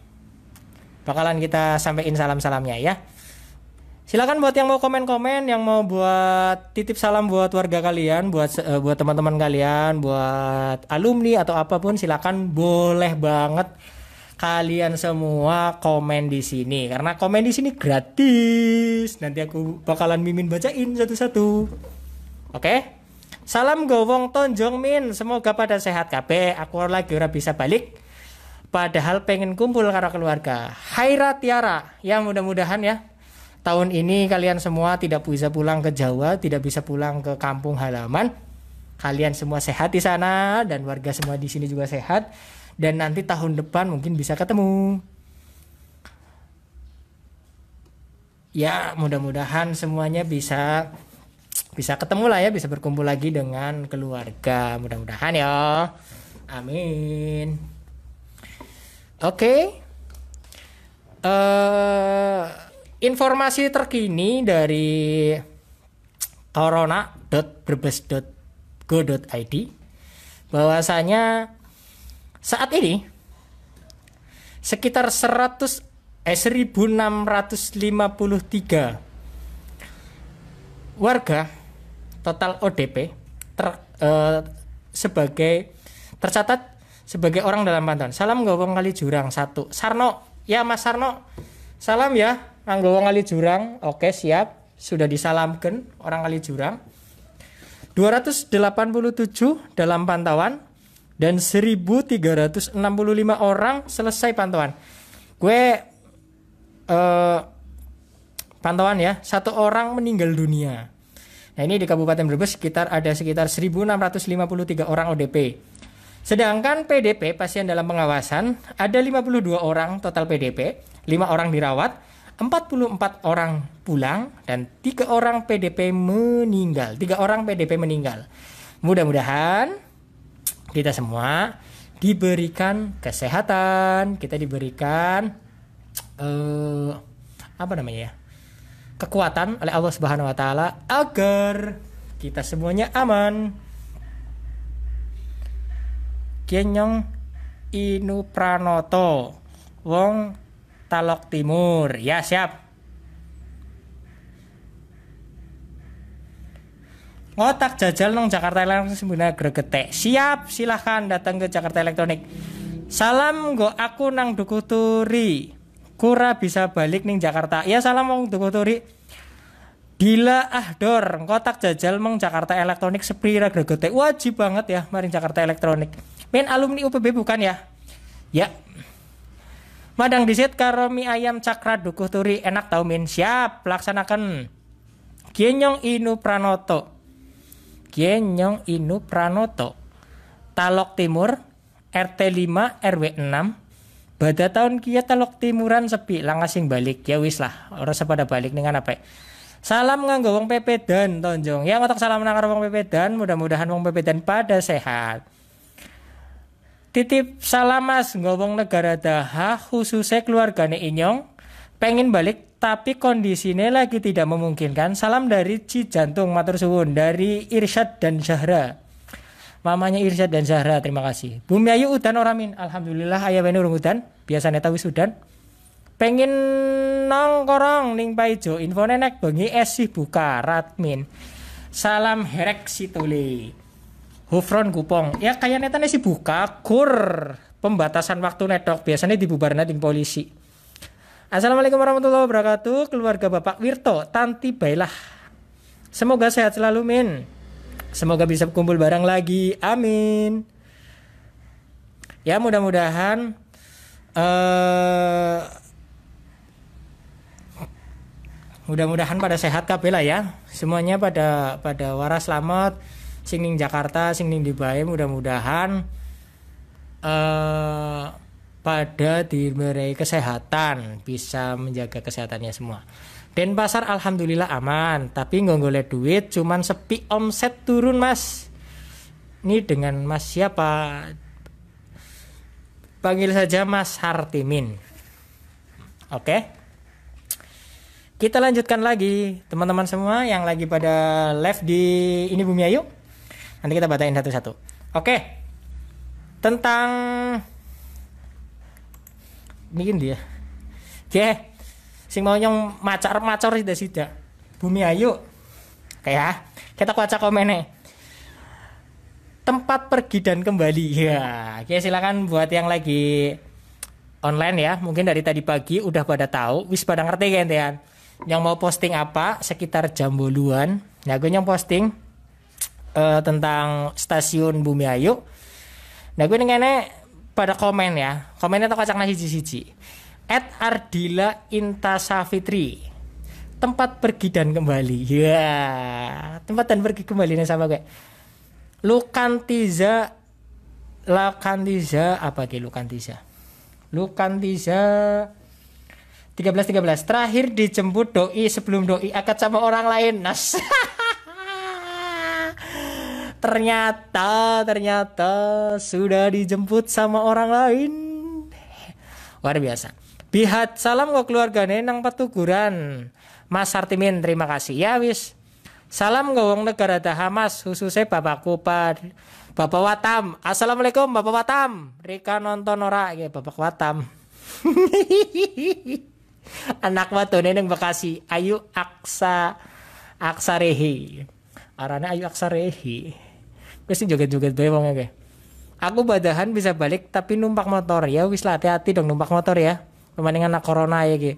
[SPEAKER 1] bakalan kita sampaikan salam salamnya ya Silakan buat yang mau komen-komen, yang mau buat titip salam buat warga kalian, buat uh, buat teman-teman kalian, buat alumni atau apapun silakan boleh banget kalian semua komen di sini karena komen di sini gratis. Nanti aku bakalan mimin bacain satu-satu. Oke? Okay? Salam gowong tonjong min, semoga pada sehat kabeh. Aku lagi ora bisa balik padahal pengen kumpul karena keluarga. Hai Tiara, ya mudah-mudahan ya tahun ini kalian semua tidak bisa pulang ke Jawa, tidak bisa pulang ke kampung halaman. Kalian semua sehat di sana dan warga semua di sini juga sehat dan nanti tahun depan mungkin bisa ketemu. Ya, mudah-mudahan semuanya bisa bisa ketemu lah ya, bisa berkumpul lagi dengan keluarga. Mudah-mudahan ya. Amin. Oke. Okay. Uh, eh, informasi terkini dari id bahwasanya saat ini sekitar 100 eh 1653 warga total ODP ter, eh, sebagai tercatat sebagai orang dalam pantauan. Salam gawang kali jurang satu. Sarno, ya Mas Sarno. Salam ya nganggo wong kali jurang oke siap sudah disalamkan orang kali jurang 287 dalam pantauan dan 1365 orang selesai pantauan gue eh, pantauan ya satu orang meninggal dunia nah ini di Kabupaten Brebes sekitar ada sekitar 1653 orang ODP sedangkan PDP pasien dalam pengawasan ada 52 orang total PDP 5 orang dirawat 44 orang pulang dan tiga orang PDP meninggal. Tiga orang PDP meninggal. Mudah-mudahan kita semua diberikan kesehatan, kita diberikan uh, apa namanya ya? kekuatan oleh Allah Subhanahu wa taala agar kita semuanya aman. Kenyong Inu Pranoto wong Talok Timur. Ya, siap. Ngotak jajal nong Jakarta Elektronik sebenarnya gregete. Siap, silahkan datang ke Jakarta Elektronik. Salam go aku nang Dukuturi. Kura bisa balik nih Jakarta. Ya salam wong Dukuturi. Dila Ahdor, kotak jajal meng Jakarta Elektronik sepira gregete. Wajib banget ya maring Jakarta Elektronik. Main alumni UPB bukan ya? Ya. Madang disit karo mie ayam cakra dukuh turi enak tau min siap laksanakan. Kienyong Inu Pranoto. Kienyong Inu Pranoto. Talok Timur RT 5 RW 6. Bada tahun kia Talok Timuran sepi langasing balik ya wis lah. Orang sepada balik dengan apa? Salam nganggo wong dan tonjong. Ya ngotok salam nang wong dan mudah-mudahan wong dan pada sehat. Titip salam mas ngomong negara daha khususnya keluargane Inyong. Pengen balik tapi kondisinya lagi tidak memungkinkan. Salam dari Cijantung Matur Suwun dari Irsyad dan Zahra Mamanya Irsyad dan Zahra terima kasih. Bumi Ayu udan oramin. Alhamdulillah ayah wani urung udan. Biasanya tahu sudan. Pengen nongkorong ning paijo. Info nenek bengi esih buka radmin. Salam herek situli. Hufron Gupong. Ya kayak netane sih buka kur pembatasan waktu netok biasanya dibubarkan tim polisi. Assalamualaikum warahmatullahi wabarakatuh. Keluarga Bapak Wirto, Tanti Bailah. Semoga sehat selalu, Min. Semoga bisa kumpul bareng lagi. Amin. Ya, mudah-mudahan uh, mudah-mudahan pada sehat kabeh ya. Semuanya pada pada waras selamat ning Jakarta sing di Baim mudah-mudahan eh pada diberi kesehatan bisa menjaga kesehatannya semua Dan pasar, alhamdulillah aman tapi nggak boleh duit cuman sepi omset turun mas ini dengan mas siapa panggil saja mas Hartimin oke kita lanjutkan lagi teman-teman semua yang lagi pada live di ini Bumi Ayu Nanti kita bacain satu-satu. Oke. Tentang mungkin dia. Ya. Oke. Sing mau nyong macar-macor sida-sida. Bumi Ayu. Oke ya. Kita komen komennya. Tempat pergi dan kembali. Ya. Oke, silakan buat yang lagi online ya. Mungkin dari tadi pagi udah pada tahu, wis pada ngerti kan ya. Yang mau posting apa sekitar jam boluan. Ya, gue nyong posting uh, tentang stasiun Bumi Ayu. Nah gue nengene pada komen ya, komennya tuh kacang nasi cici. At Ardila Intasafitri tempat pergi dan kembali. Ya, yeah. tempat dan pergi kembali nih sama gue. Lukantiza Lukantiza apa ke Lukantiza? Lukantiza 13 13 terakhir dijemput doi sebelum doi akad sama orang lain. Nas. ternyata ternyata sudah dijemput sama orang lain luar biasa pihat salam ke keluargane nang petuguran Mas Hartimin. terima kasih ya wis salam ke wong negara Dahamas khususnya bapakku pad Bapak Watam Assalamualaikum Bapak Watam Rika nonton ora ya Bapak Watam anak watone neneng Bekasi Ayu Aksa Aksarehi arane Ayu Aksarehi Wis joget-joget bae wong akeh. Aku badahan bisa balik tapi numpak motor ya wis lah hati-hati dong numpak motor ya. Pemandangan corona ya ki.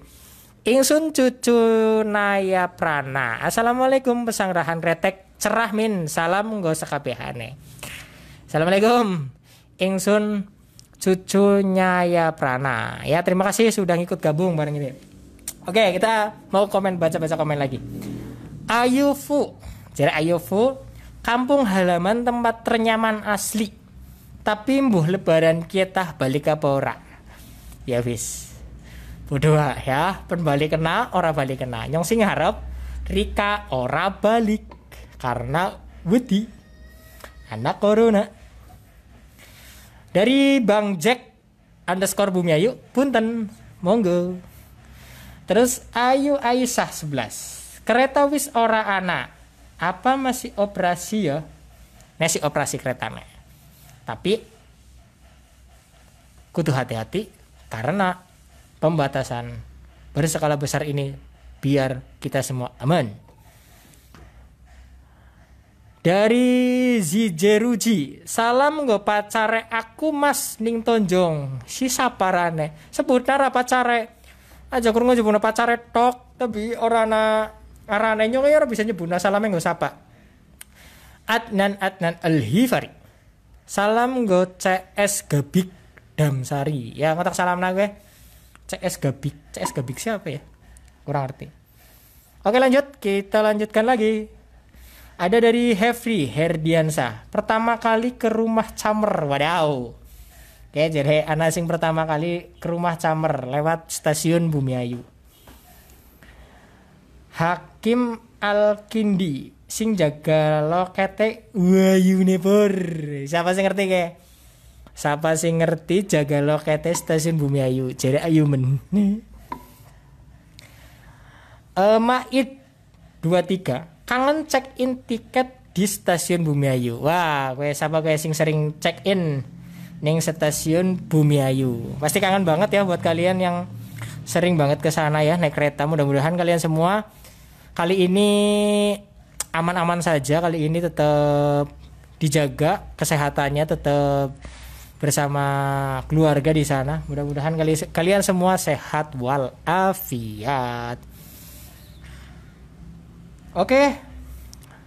[SPEAKER 1] Ingsun cucu Naya Prana. Assalamualaikum pesanggrahan kretek cerah min. Salam nggo sakabehane. Assalamualaikum. Ingsun cucu Naya Prana. Ya terima kasih sudah ngikut gabung bareng ini. Oke, kita mau komen baca-baca komen lagi. Ayufu. Jadi Ayufu kampung halaman tempat ternyaman asli tapi mbuh lebaran kita balik apa ora ya wis bodoh ya pen balik kena ora balik kena nyong sing harap Rika ora balik karena wedi anak corona dari Bang Jack underscore Bumi Ayu punten monggo terus Ayu Aisyah 11 kereta wis ora anak apa masih operasi ya masih operasi kereta keretane tapi kudu hati-hati karena pembatasan berskala besar ini biar kita semua aman dari Zijeruji salam nggo pacare aku mas ning tonjong si saparane sebutna ra pacare aja kurang aja pacare tok tapi orang orana arane nyong ya bisa nyebut nah salam enggak sapa Adnan Adnan Al Hifari salam go CS Gabik Damsari ya ngotak salam nang gue CS Gabik CS Gabik siapa ya kurang ngerti oke lanjut kita lanjutkan lagi ada dari Hefri Herdiansa pertama kali ke rumah Camer wadaw Oke, jadi anak sing pertama kali ke rumah Camer lewat stasiun Bumiayu. Hakim Al-Kindi sing jaga lokete wayune Siapa sing ngerti ke? Siapa sing ngerti jaga lokete stasiun Bumi Ayu? Jadi Ayu men. Uh, dua 23 kangen check in tiket di stasiun Bumi Ayu. Wah, gue siapa gue sing sering check in neng stasiun Bumi Ayu. Pasti kangen banget ya buat kalian yang sering banget ke sana ya naik kereta. Mudah-mudahan kalian semua kali ini aman-aman saja kali ini tetap dijaga kesehatannya tetap bersama keluarga di sana. Mudah-mudahan kali kalian semua sehat walafiat. Oke.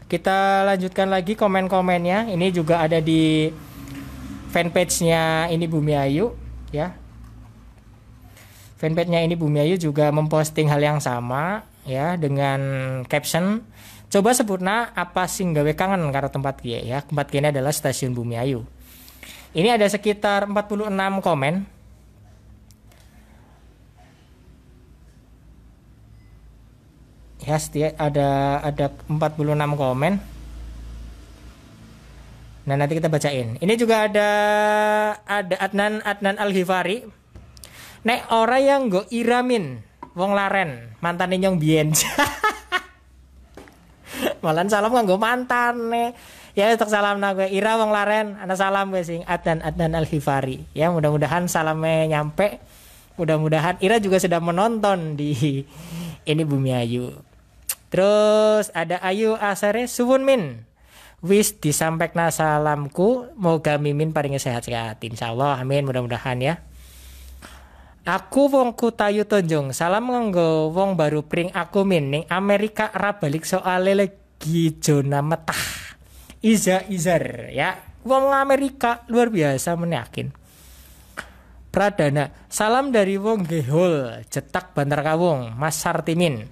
[SPEAKER 1] Kita lanjutkan lagi komen-komennya. Ini juga ada di fanpage-nya ini Bumi Ayu ya. Fanpage-nya ini Bumi Ayu juga memposting hal yang sama ya dengan caption coba sebut sebutna apa sing gawe kangen karena tempat kia ya tempat kia adalah stasiun Bumi Ayu ini ada sekitar 46 komen ya setiap ada ada 46 komen nah nanti kita bacain ini juga ada ada Adnan Adnan Al Ghifari nek ora yang go iramin wong laren mantan nyong bien malan salam gue mantan nih ya untuk salam gue. Ira wong laren ana salam gue sing Adnan Adnan Al Hifari ya mudah-mudahan salamnya nyampe mudah-mudahan Ira juga sudah menonton di ini Bumi Ayu terus ada Ayu Asare Suwun Min wis disampaikan salamku moga mimin paling sehat-sehat Allah, amin mudah-mudahan ya Aku wong Kutayu Tonjong. Salam nganggo wong baru pring aku min ning Amerika rabalik soale lagi zona metah. Iza Izar ya. Wong Amerika luar biasa meneakin Pradana, salam dari Wong Gehol, cetak Bantar Kawung, Mas Sartimin.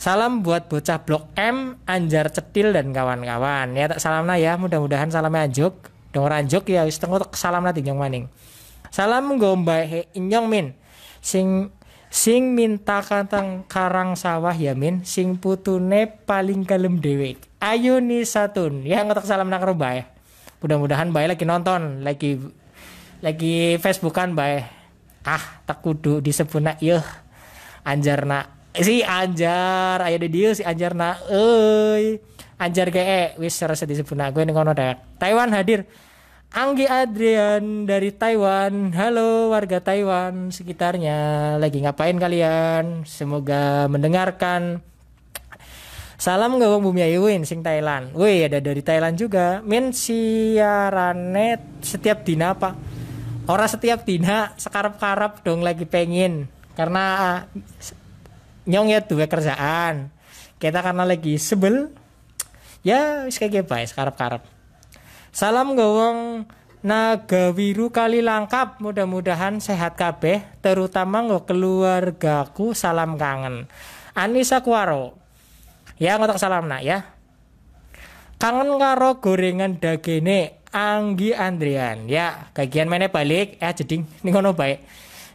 [SPEAKER 1] Salam buat bocah Blok M, Anjar Cetil dan kawan-kawan. Ya tak salamna ya, mudah-mudahan salamnya anjuk. Dong anjuk ya, wis tengok salamna tinjong maning. Salam gombai he inyong min. Sing sing minta kantang karang sawah ya min. Sing putune paling kalem dewek. Ayo nih satun. Ya tak salam nak ya. Mudah-mudahan baik lagi nonton, lagi lagi Facebookan baik. Ah, tak kudu nak yuh. Anjar nak eh, si anjar ayo di dia si anjar nak eh anjar ge wis rasa nak gue ning kono dek Taiwan hadir Anggi Adrian dari Taiwan. Halo warga Taiwan sekitarnya. Lagi ngapain kalian? Semoga mendengarkan. Salam gak bumi Iwin sing Thailand. Woi ada dari Thailand juga. Min siaranet setiap dina apa? Orang setiap dina sekarap-karap dong lagi pengen karena eh, nyong ya tuh kerjaan. Kita karena lagi sebel. Ya wis kayak baik sekarap-karap. Salam gawang Nagawiru kali langkap mudah-mudahan sehat kabeh terutama nggak keluargaku salam kangen Anissa Kwaro ya ngotak salam nak ya kangen karo gorengan dagene Anggi Andrian ya kagian mana balik eh jeding ning kono baik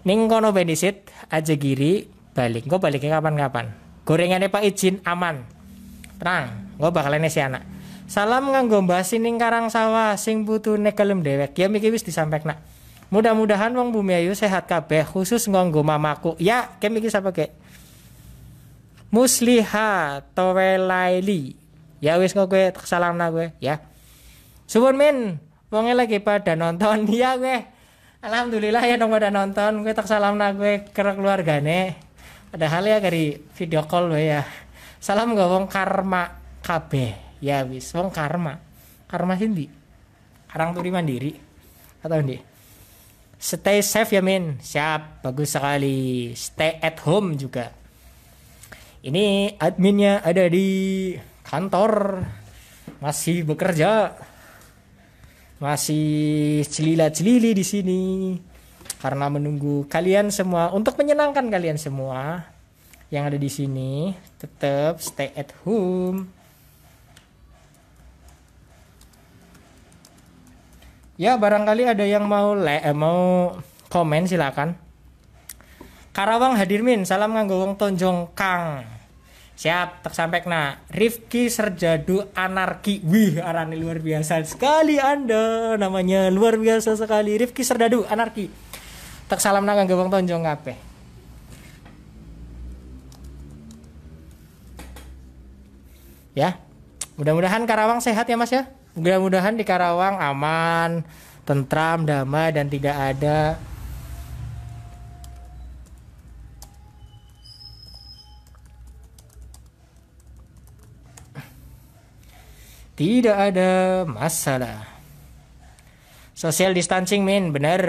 [SPEAKER 1] ning kono benisit aja giri balik gue baliknya kapan-kapan gorengannya Pak izin aman tenang gue bakalan si anak Salam nganggo Mbah Sining Karang Sawah sing putune nekelem dewek Ya miki wis disampaikna Mudah-mudahan wong Bumi Ayu sehat kabeh khusus nganggo mamaku. Ya, kem iki sapa kek? Musliha Towelaili. Ya wis kok kowe salamna kowe ya. Suwun min, wonge lagi pada nonton ya kowe. Alhamdulillah ya dong pada nonton, kowe tak salamna kowe ke keluargane. Padahal ya dari video call we ya. Salam gawong karma kabeh ya wis wong karma karma sindi karang turi mandiri atau ndi stay safe ya min siap bagus sekali stay at home juga ini adminnya ada di kantor masih bekerja masih celila-celili di sini karena menunggu kalian semua untuk menyenangkan kalian semua yang ada di sini tetap stay at home Ya barangkali ada yang mau le eh, mau komen silakan. Karawang Hadirmin, salam nganggung tonjong Kang. Siap, tak sampai kena. Rifki Serjadu Anarki. Wih, arane luar biasa sekali Anda. Namanya luar biasa sekali. Rifki serdadu Anarki. Tak salam nang tonjong ngape? Ya. Mudah-mudahan Karawang sehat ya Mas ya. Mudah-mudahan di Karawang aman, tentram, damai dan tidak ada tidak ada masalah. Social distancing, min, benar.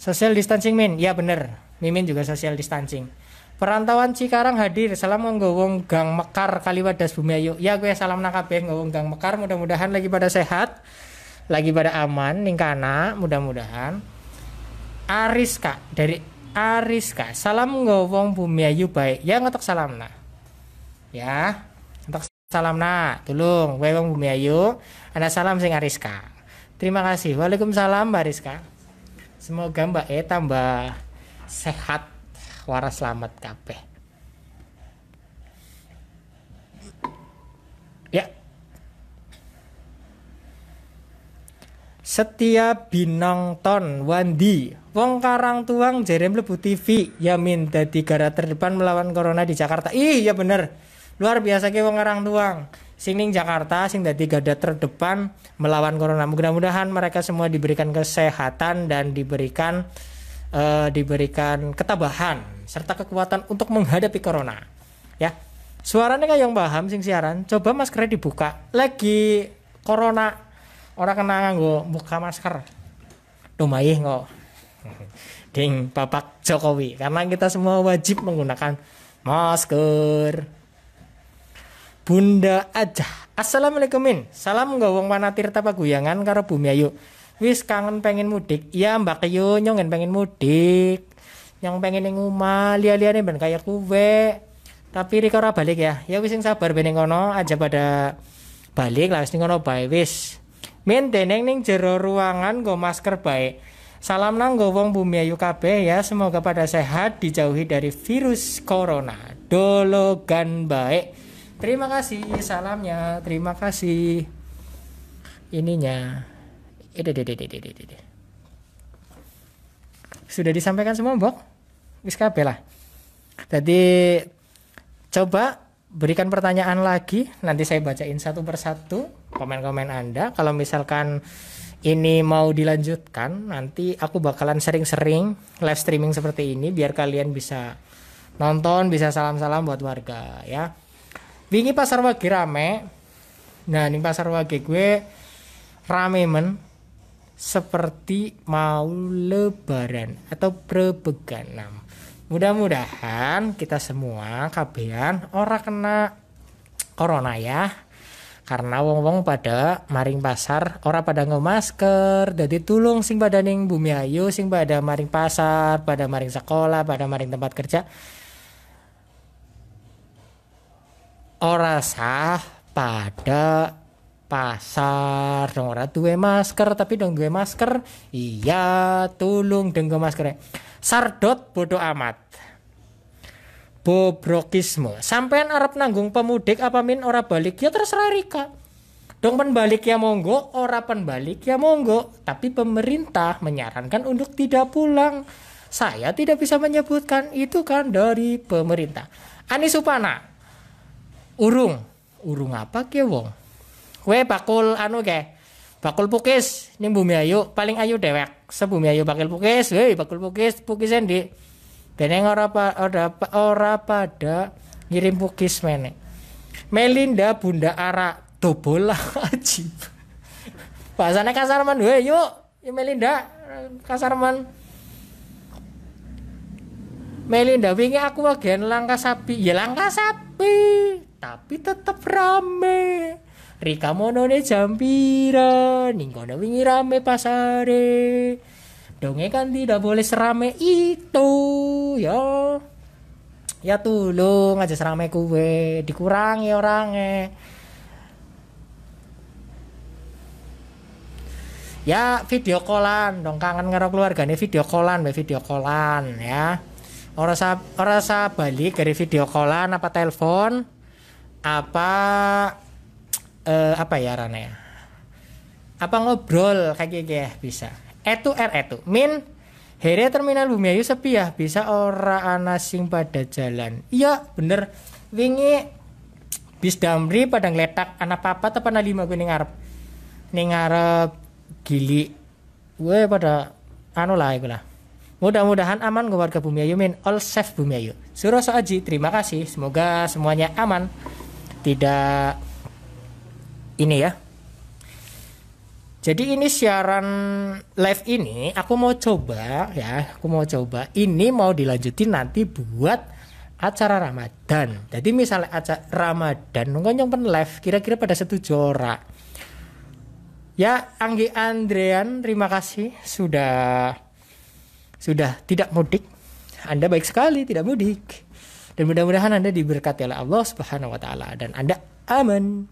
[SPEAKER 1] Social distancing Min, ya bener. Mimin juga social distancing. Perantauan Cikarang hadir. Salam ngowong Gang Mekar Kaliwadas Bumiayu. Ya gue salam nangkap ya, Gang Mekar mudah-mudahan lagi pada sehat. Lagi pada aman ningkana, mudah-mudahan. Ariska dari Ariska. Salam ngowong Bumiayu baik. Ya ngetok salam nah. Ya. Ngetok salam nah. Tolong, gue wong Bumi Ada salam sing Ariska. Terima kasih. Waalaikumsalam Mbak Ariska. Semoga Mbak E tambah sehat waras selamat kabeh. Ya. Setia ton Wandi Wong Karang Tuang Jerem Lebu TV Yamin tadi gara terdepan melawan corona di Jakarta Ih ya bener Luar biasa ke Wong Karang Tuang sing ning Jakarta sing dadi garda terdepan melawan corona. Mudah-mudahan mereka semua diberikan kesehatan dan diberikan uh, diberikan ketabahan serta kekuatan untuk menghadapi corona. Ya. Suaranya kayak yang paham sing siaran, coba maskernya dibuka. Lagi corona orang kena nganggo buka masker. Lumayan kok. Ding Bapak Jokowi karena kita semua wajib menggunakan masker. Bunda aja. Assalamualaikum min. Salam gawong Wanatirta Paguyangan karo Bumi Ayu. Wis kangen pengen mudik. Iya Mbak Kayu nyongen pengen mudik. Yang pengen ning omah, lia nih ben kaya kuwe. Tapi rika ora balik ya. Ya wis sing sabar ben kono aja pada balik lah wis ning kono bae wis. Min deneng ning jero ruangan go masker baik. Salam nang wong bumi ayu kabeh ya. Semoga pada sehat dijauhi dari virus corona. Dologan baik. Terima kasih salamnya, terima kasih ininya. Ede, eh, ede, ede, ede, ede. Sudah disampaikan semua, Mbok? Wis kabeh lah. Jadi coba berikan pertanyaan lagi, nanti saya bacain satu persatu komen-komen Anda. Kalau misalkan ini mau dilanjutkan, nanti aku bakalan sering-sering live streaming seperti ini biar kalian bisa nonton, bisa salam-salam buat warga ya wingi pasar wage rame nah ini pasar wage gue rame men seperti mau lebaran atau brebegan mudah-mudahan kita semua kabehan ora kena corona ya karena wong-wong pada maring pasar ora pada nggo masker jadi tulung sing pada ning bumi ayu sing pada maring pasar pada maring sekolah pada maring tempat kerja ora sah pada pasar dong ora duwe masker tapi dong duwe masker iya tulung dong masker sardot bodoh amat bobrokisme sampean arep nanggung pemudik apa min ora balik ya terserah Rika dong penbalik ya monggo ora penbalik ya monggo tapi pemerintah menyarankan untuk tidak pulang saya tidak bisa menyebutkan itu kan dari pemerintah Ani Supana urung urung apa ke wong kue bakul anu ke bakul pukis ning bumi ayu paling ayu dewek sebumi ayu bakul pukis we bakul pukis pukis di beneng ora pa, ora, ora pada ngirim pukis menek Melinda Bunda Ara dobola ajib bahasanya kasar man we yuk ya Melinda kasar man Melinda wingi aku bagian langka sapi ya langka sapi tapi tetap rame Rika monone jampiran Ningkono wingi rame pasare Donge kan tidak boleh serame itu ya ya tulung ngajak serame kue dikurangi orangnya ya video callan dong kangen karo keluargane video callan be video callan ya orasa sa sa balik dari video callan apa telepon apa uh, apa ya Rana ya apa ngobrol kayak ya bisa etu r etu min Hera terminal bumi ayu sepi ya bisa ora ana sing pada jalan iya bener wingi bis damri pada ngeletak anak papa atau anak lima gue ngarep ngarep gili gue pada anu lah gue lah mudah-mudahan aman bumi ayu min all safe ayu suruh soaji terima kasih semoga semuanya aman tidak ini ya. Jadi ini siaran live ini aku mau coba ya, aku mau coba ini mau dilanjutin nanti buat acara Ramadan. Jadi misalnya acara Ramadan ngonyong pen live kira-kira pada satu jora. Ya Anggi Andrean terima kasih sudah sudah tidak mudik. Anda baik sekali tidak mudik. Dan mudah-mudahan Anda diberkati oleh Allah Subhanahu wa taala dan Anda aman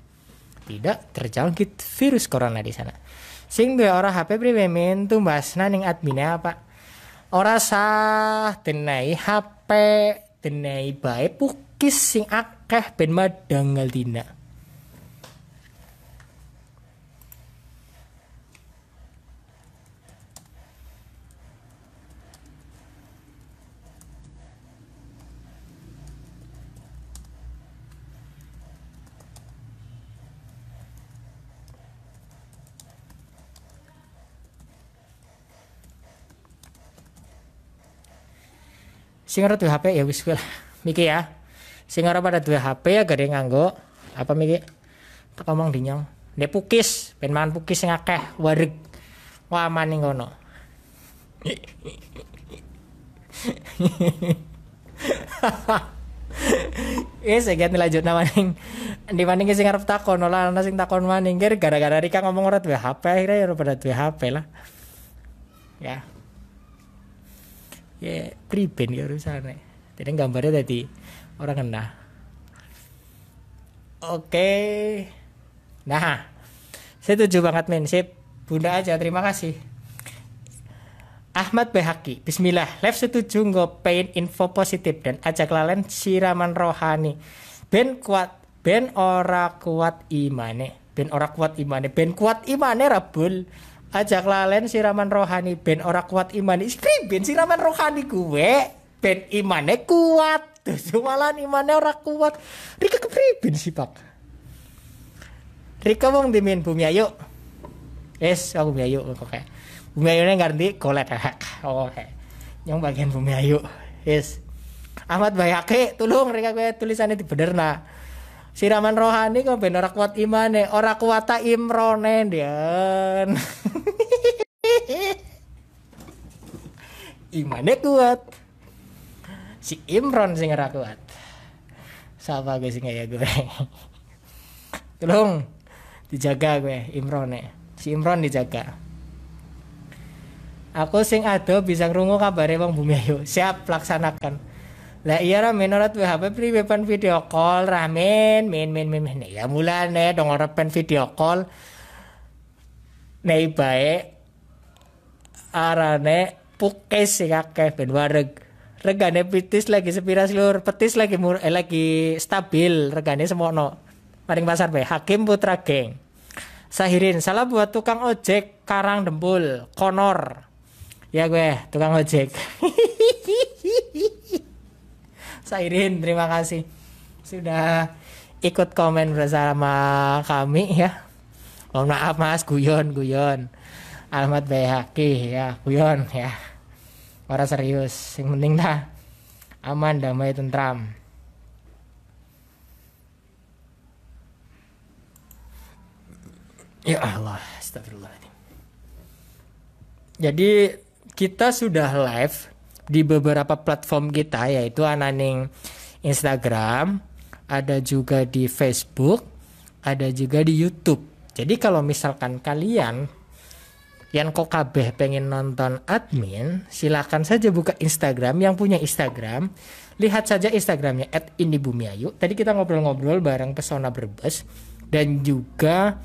[SPEAKER 1] tidak terjangkit virus corona di sana. Sing dua orang HP premium tuh bahasna naning adminnya apa? Orang sah tenai HP tenai baik pukis sing akeh ben madang tindak. sing ora duwe HP ya wis kuwi Miki ya. Sing ora pada duwe HP ya gede nganggo apa Miki? Tak omong dinyong. Nek pukis, ben mangan pukis sing akeh wareg. wah ning kono. Eh, saya lanjut nama ning di maning sing arep takon Nolah, nana sing takon maning gara-gara Rika ngomong ora tuh HP akhirnya ya ora pada tuh HP lah. Ya ya priben ya rusane jadi gambarnya tadi orang kena oke nah saya setuju banget men. sip bunda aja terima kasih Ahmad Behaki, Bismillah, live setuju nggak pain info positif dan ajak kalian siraman rohani. Ben kuat, ben ora kuat imane, ben ora kuat imane, ben kuat imane rabul ajak lalen siraman rohani ben ora kuat iman istri ben siraman rohani gue ben imane kuat Jualan imane ora kuat Rika kepribin sih pak Rika wong dimin bumi ayo yes aku oh, bumi ayo oke okay. bumi ayo ngerti kolek oke oh, okay. yang bagian bumi ayo yes Ahmad Bayake tolong Rika gue tulisannya di bener nah siraman rohani kok ben ora kuat imane ora kuata imrone dian imane kuat si Imron sing ora kuat sapa gue sing ya gue tolong dijaga gue imrone si Imron dijaga aku sing ado bisa ngrungu kabare wong bumi ayo siap laksanakan lah iya ramen orang tuh pribadi pan video call ramen main main main men ya mulan ya dong orang pen video call nih baik arane pukes sih kakek ben wareg regane petis lagi sepira seluruh petis lagi mur eh, lagi stabil regane semua no paling pasar be hakim putra geng sahirin salah buat tukang ojek karang dembul konor ya gue tukang ojek Sairin terima kasih sudah ikut komen bersama kami ya mohon maaf mas guyon guyon Alamat Bayhaki ya guyon ya orang serius yang penting dah aman damai tentram ya Allah astagfirullahaladzim jadi kita sudah live di beberapa platform kita yaitu Ananing Instagram, ada juga di Facebook, ada juga di YouTube. Jadi kalau misalkan kalian yang kok kabeh pengen nonton admin, silahkan saja buka Instagram yang punya Instagram. Lihat saja Instagramnya at indibumiayu. Tadi kita ngobrol-ngobrol bareng pesona berbes dan juga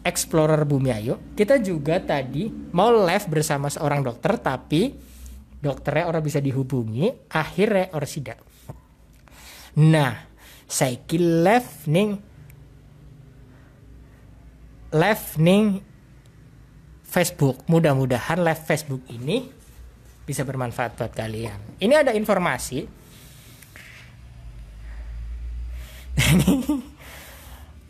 [SPEAKER 1] Explorer Bumiayu Kita juga tadi mau live bersama seorang dokter tapi dokternya orang bisa dihubungi akhirnya orang sida nah saiki left ning left ning Facebook. Mudah-mudahan live Facebook ini bisa bermanfaat buat kalian. Ini ada informasi.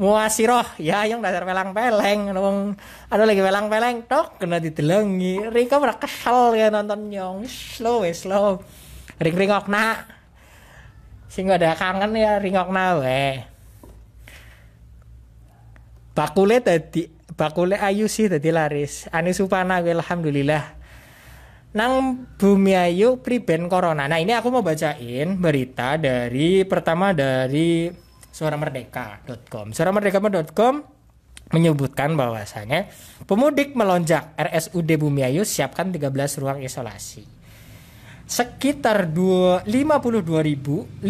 [SPEAKER 1] muasiroh ya yang dasar pelang peleng nong aduh lagi pelang peleng tok kena ditelengi Rika pernah kesel ya nonton nyong slow eh, slow ring ringok na nggak ada kangen ya ringok na we bakule tadi bakule ayu sih tadi laris ani supana gue alhamdulillah nang bumi ayu priben corona nah ini aku mau bacain berita dari pertama dari suaramerdeka.com. Suaramerdeka.com menyebutkan bahwasanya pemudik melonjak RSUD Bumiayu siapkan 13 ruang isolasi. Sekitar 52.000 52.000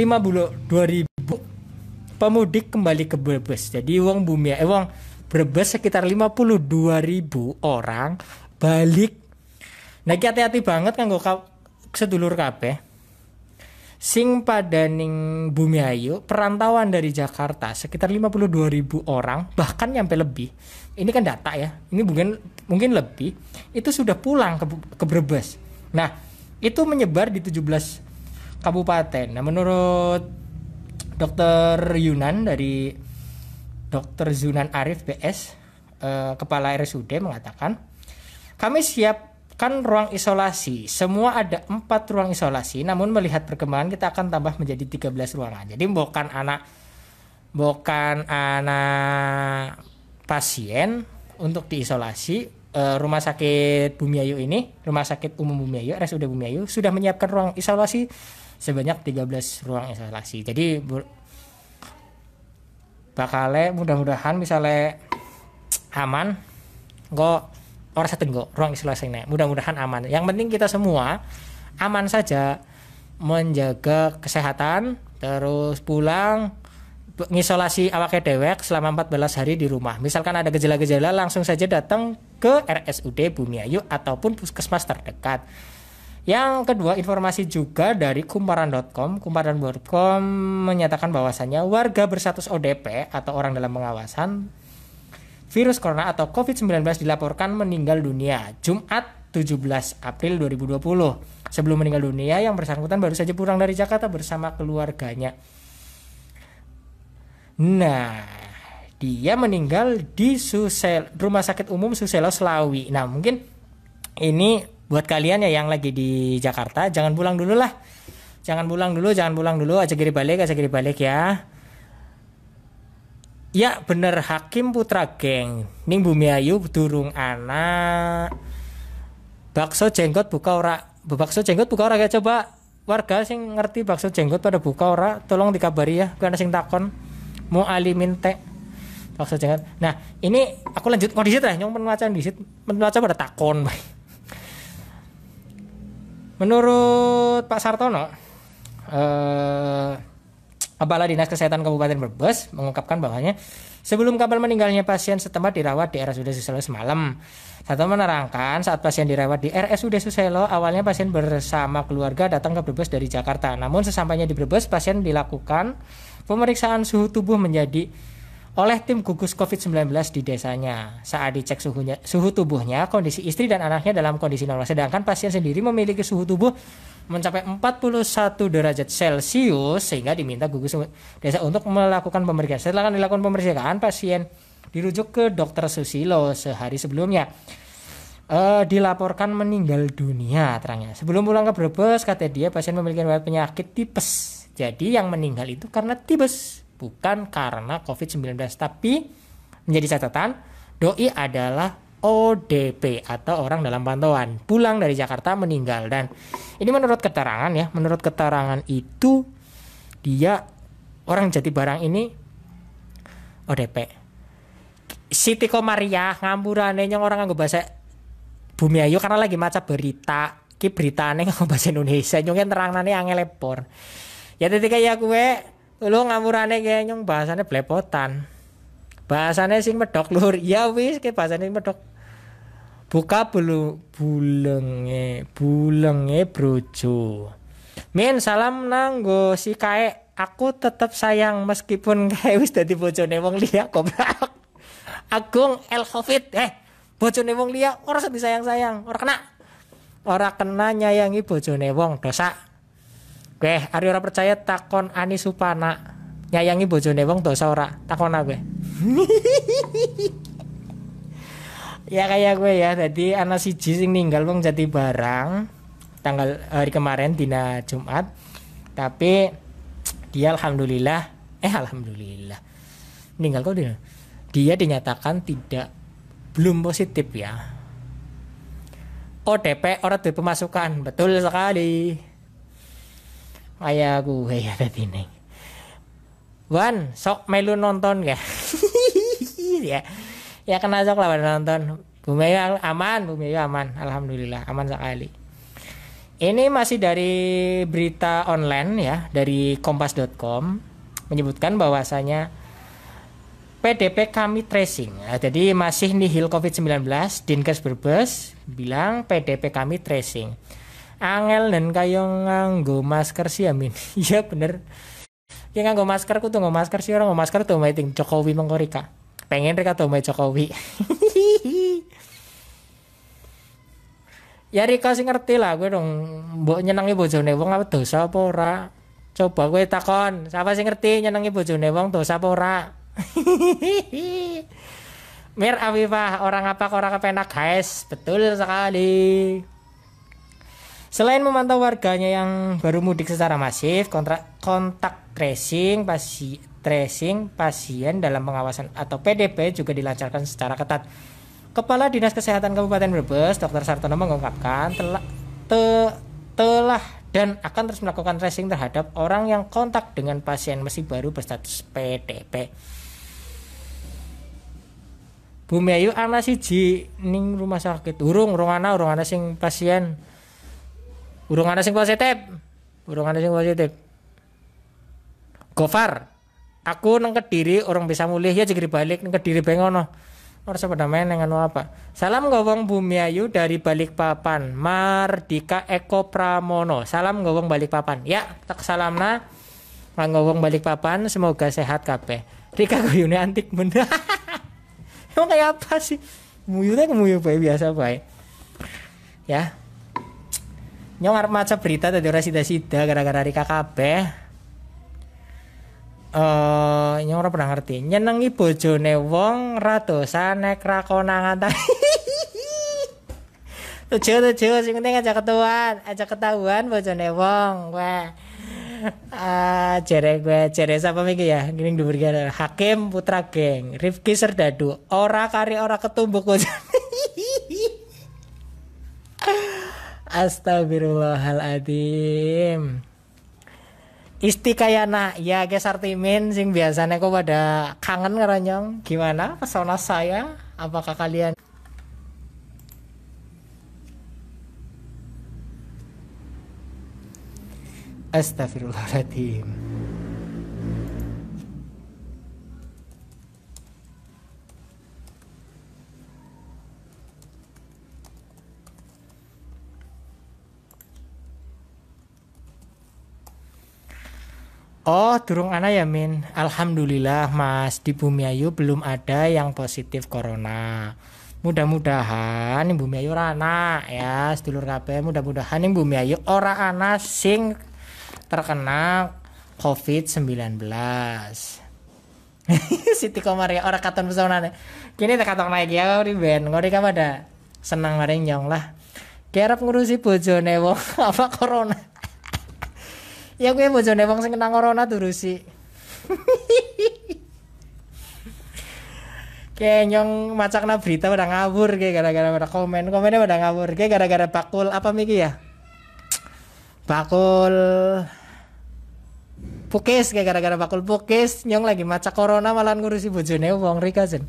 [SPEAKER 1] pemudik kembali ke Brebes. Jadi uang Bumiayu, eh uang Brebes sekitar 52.000 orang balik. Nah, hati-hati banget kan kok sedulur kabeh sing padaning bumi ayu perantauan dari Jakarta sekitar 52 ribu orang bahkan nyampe lebih ini kan data ya ini mungkin mungkin lebih itu sudah pulang ke, ke Brebes nah itu menyebar di 17 kabupaten nah menurut dokter Yunan dari dokter Zunan Arif BS eh, kepala RSUD mengatakan kami siap kan ruang isolasi semua ada empat ruang isolasi namun melihat perkembangan kita akan tambah menjadi 13 ruangan jadi bukan anak bukan anak pasien untuk diisolasi eh, rumah sakit Bumiayu ini, rumah sakit umum Bumiayu, RSUD Bumiayu sudah menyiapkan ruang isolasi sebanyak 13 ruang isolasi. Jadi bakal mudah-mudahan misalnya aman kok orang setenggok ruang isolasi ini mudah-mudahan aman yang penting kita semua aman saja menjaga kesehatan terus pulang ngisolasi awaknya dewek selama 14 hari di rumah misalkan ada gejala-gejala langsung saja datang ke RSUD Bumiayu ataupun puskesmas terdekat yang kedua, informasi juga dari kumparan.com. Kumparan.com menyatakan bahwasannya warga bersatus ODP atau orang dalam pengawasan virus corona atau COVID-19 dilaporkan meninggal dunia Jumat 17 April 2020. Sebelum meninggal dunia, yang bersangkutan baru saja pulang dari Jakarta bersama keluarganya. Nah, dia meninggal di Susel, Rumah Sakit Umum Suselo Selawi. Nah, mungkin ini buat kalian ya yang lagi di Jakarta, jangan pulang dulu lah. Jangan pulang dulu, jangan pulang dulu, aja kiri balik, aja kiri balik ya ya bener hakim putra geng ning bumi ayu durung anak bakso jenggot buka ora bakso jenggot buka ora kayak coba warga sing ngerti bakso jenggot pada buka ora tolong dikabari ya karena sing takon mau alimin teh bakso jenggot nah ini aku lanjut kondisi teh nyong penwaca disit penwaca pada takon menurut Pak Sartono eh uh, Kepala Dinas Kesehatan Kabupaten Brebes mengungkapkan bahwanya sebelum kabar meninggalnya pasien setempat dirawat di RSUD Suselo semalam. Satu menerangkan saat pasien dirawat di RSUD Suselo awalnya pasien bersama keluarga datang ke Brebes dari Jakarta. Namun sesampainya di Brebes pasien dilakukan pemeriksaan suhu tubuh menjadi oleh tim gugus COVID-19 di desanya. Saat dicek suhunya, suhu tubuhnya, kondisi istri dan anaknya dalam kondisi normal. Sedangkan pasien sendiri memiliki suhu tubuh mencapai 41 derajat Celcius sehingga diminta gugus desa untuk melakukan pemeriksaan. Setelah dilakukan pemeriksaan, pasien dirujuk ke dokter Susilo sehari sebelumnya. E, dilaporkan meninggal dunia terangnya. Sebelum pulang ke Brebes, kata dia pasien memiliki penyakit tipes. Jadi yang meninggal itu karena tipes, bukan karena COVID-19. Tapi menjadi catatan, doi adalah ODP atau orang dalam pantauan pulang dari Jakarta meninggal dan ini menurut keterangan ya menurut keterangan itu dia orang jati barang ini ODP Siti Komaria ngamburane yang orang nganggo bahasa Bumi Ayu karena lagi maca berita ki beritane nganggo bahasa Indonesia nyongen terangnane angel lepor ya ketika ya gue lu ngamburane kayak nyung bahasanya belepotan bahasanya sing medok lur ya wis ke bahasanya medok buka bulu bulenge bulenge brojo min salam nanggo si kae aku tetap sayang meskipun kae wis dadi bojone wong liya goblok Agung El covid eh bojone wong liya ora usah sayang sayang ora kena ora kena nyayangi bojone wong dosa Oke, ari ora percaya takon Ani Supana nyayangi bojone wong dosa ora takon aku ya kayak gue ya jadi anak siji sing ninggal wong jati barang tanggal hari kemarin dina Jumat tapi dia alhamdulillah eh alhamdulillah meninggal kok dia dia dinyatakan tidak belum positif ya ODP orang tuh pemasukan betul sekali ayah gue ya tadi nih Wan, sok melu nonton ya. ya ya kena sok lah pada nonton Bu Mega aman Bu Mega aman alhamdulillah aman sekali ini masih dari berita online ya dari kompas.com menyebutkan bahwasanya PDP kami tracing. Nah, jadi masih nihil COVID-19, Dinkes berbes bilang PDP kami tracing. Angel dan kayong nganggo masker sih amin. Iya bener. ya nganggo masker ku tuh nganggo masker sih orang nganggo masker tuh meeting Jokowi mengkorika pengen Rika Tomai Jokowi ya Rika sih ngerti lah gue dong nyenangi nyenengi bojone wong apa dosa apa coba gue takon siapa sih ngerti nyenangi bojone wong dosa apa ora Mir Afifah orang apa orang kepenak guys betul sekali Selain memantau warganya yang baru mudik secara masif, kontrak kontak tracing pasti tracing pasien dalam pengawasan atau PDP juga dilancarkan secara ketat. Kepala Dinas Kesehatan Kabupaten Brebes, Dr. Sartono mengungkapkan telah te, telah dan akan terus melakukan tracing terhadap orang yang kontak dengan pasien masih baru berstatus PDP. Bumi Ayu ana siji ning rumah sakit. Urung urung ana urung ana sing pasien. Urung ana sing positif. Urung ana sing positif. Gofar, aku nang kediri orang bisa mulih ya jadi balik nang kediri bengono orang sepeda main dengan apa salam gawang bumi ayu dari balik papan Mardika Eko Pramono salam gawang balik papan ya tak salamna Mang gawang balik papan semoga sehat Kape. Rika guyune antik benda emang kayak apa sih muyune kemuyu baik biasa bae ya nyong arep maca berita tadi ora sida-sida gara-gara Rika kabeh eh orang pernah ngerti nyenengi bojone wong radosan nek ra konangan tujuh tujuh sing penting aja ketuan aja ketahuan bojone wong gue uh, eh, jere gue jere siapa mikir ya gini dulu hakim putra geng Rifki Serdadu ora kari ora ketumbuk Astagfirullahaladzim Istikayana ya guys Artimin sing biasanya kok pada kangen ngeranyong gimana pesona saya apakah kalian Astagfirullahaladzim Oh, durung ana ya Min. Alhamdulillah Mas, di Bumi Ayu belum ada yang positif corona. Mudah-mudahan Bumi Ayu ora ya, sedulur kabeh. Mudah-mudahan ning Bumi Ayu ora ana sing terkena COVID-19. Siti Komaria ora katon pesonane. Kini tak katon lagi ya ngori ben. Ngori kan ada senang maring nyong lah. Kerap ngurusi bojone wong apa corona ya gue jadi wong sing kena corona turusi kayak nyong macak na berita udah ngabur kayak gara-gara pada komen komennya udah ngabur kayak gara-gara bakul apa miki ya bakul pukis kayak gara-gara bakul pukis nyong lagi macak corona malah ngurusi bojone wong rika jen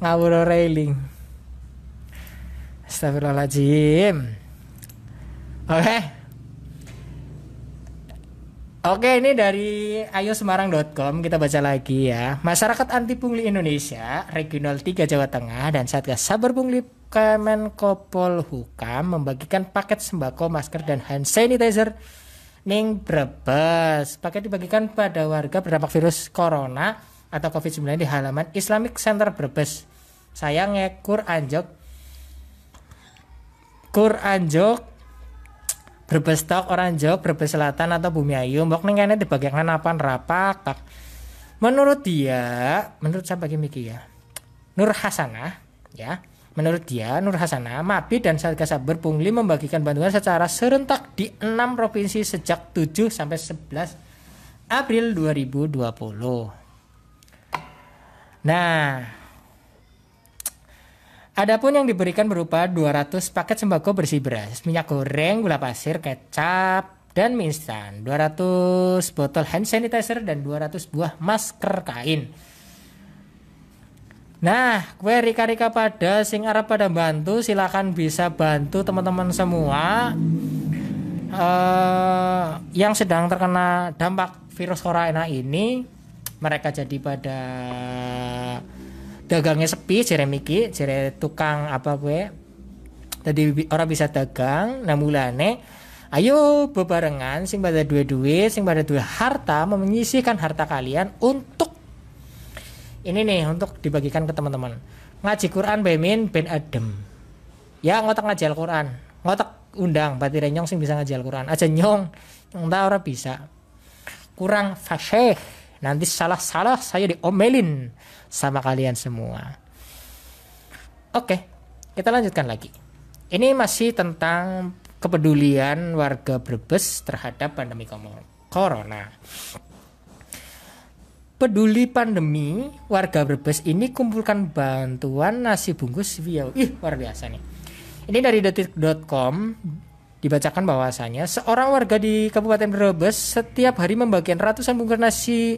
[SPEAKER 1] ngabur railing Astagfirullahaladzim Oke okay. Oke, ini dari ayosemarang.com kita baca lagi ya. Masyarakat Anti Pungli Indonesia, Regional 3 Jawa Tengah dan Satgas saber Pungli Kemenko Hukam membagikan paket sembako, masker dan hand sanitizer ning Brebes. Paket dibagikan pada warga berdampak virus corona atau COVID-19 di halaman Islamic Center Brebes. Saya ngekur anjok Kur Anjok Brebes Tok, jog Brebes Selatan atau Bumi Ayu, mbok ning kene dibagekna napan rapak. Menurut dia, menurut saya bagi Miki ya. Nur Hasanah ya. Menurut dia, Nur Hasanah, Mabi dan Satgas berpungli membagikan bantuan secara serentak di 6 provinsi sejak 7 sampai 11 April 2020. Nah, Adapun yang diberikan berupa 200 paket sembako bersih beras, minyak goreng, gula pasir, kecap, dan mie instan, 200 botol hand sanitizer, dan 200 buah masker kain. Nah, kue rika-rika pada sing Arab pada bantu, silakan bisa bantu teman-teman semua uh, yang sedang terkena dampak virus corona ini. Mereka jadi pada dagangnya sepi jere miki jere tukang apa gue tadi orang bisa dagang namun mulane ayo bebarengan sing pada dua duit sing pada dua harta menyisihkan harta kalian untuk ini nih untuk dibagikan ke teman-teman ngaji Quran bemin ben adem ya ngotak ngaji Al-Quran ngotak undang berarti renyong sing bisa ngaji quran aja nyong entah orang bisa kurang fasih nanti salah-salah saya diomelin sama kalian semua. Oke, kita lanjutkan lagi. Ini masih tentang kepedulian warga Brebes terhadap pandemi corona. Peduli pandemi, warga Brebes ini kumpulkan bantuan nasi bungkus via ih luar biasa nih. Ini dari detik.com dibacakan bahwasanya seorang warga di Kabupaten Brebes setiap hari membagikan ratusan bungkus nasi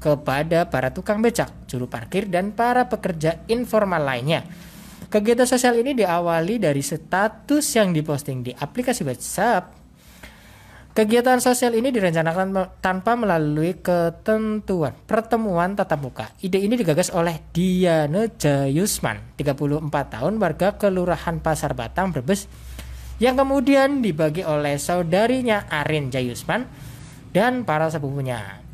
[SPEAKER 1] kepada para tukang becak, juru parkir, dan para pekerja informal lainnya. Kegiatan sosial ini diawali dari status yang diposting di aplikasi WhatsApp. Kegiatan sosial ini direncanakan tanpa melalui ketentuan pertemuan tatap muka. Ide ini digagas oleh Diana Jayusman, 34 tahun, warga Kelurahan Pasar Batang, Brebes, yang kemudian dibagi oleh saudarinya Arin Jayusman dan para sepupunya.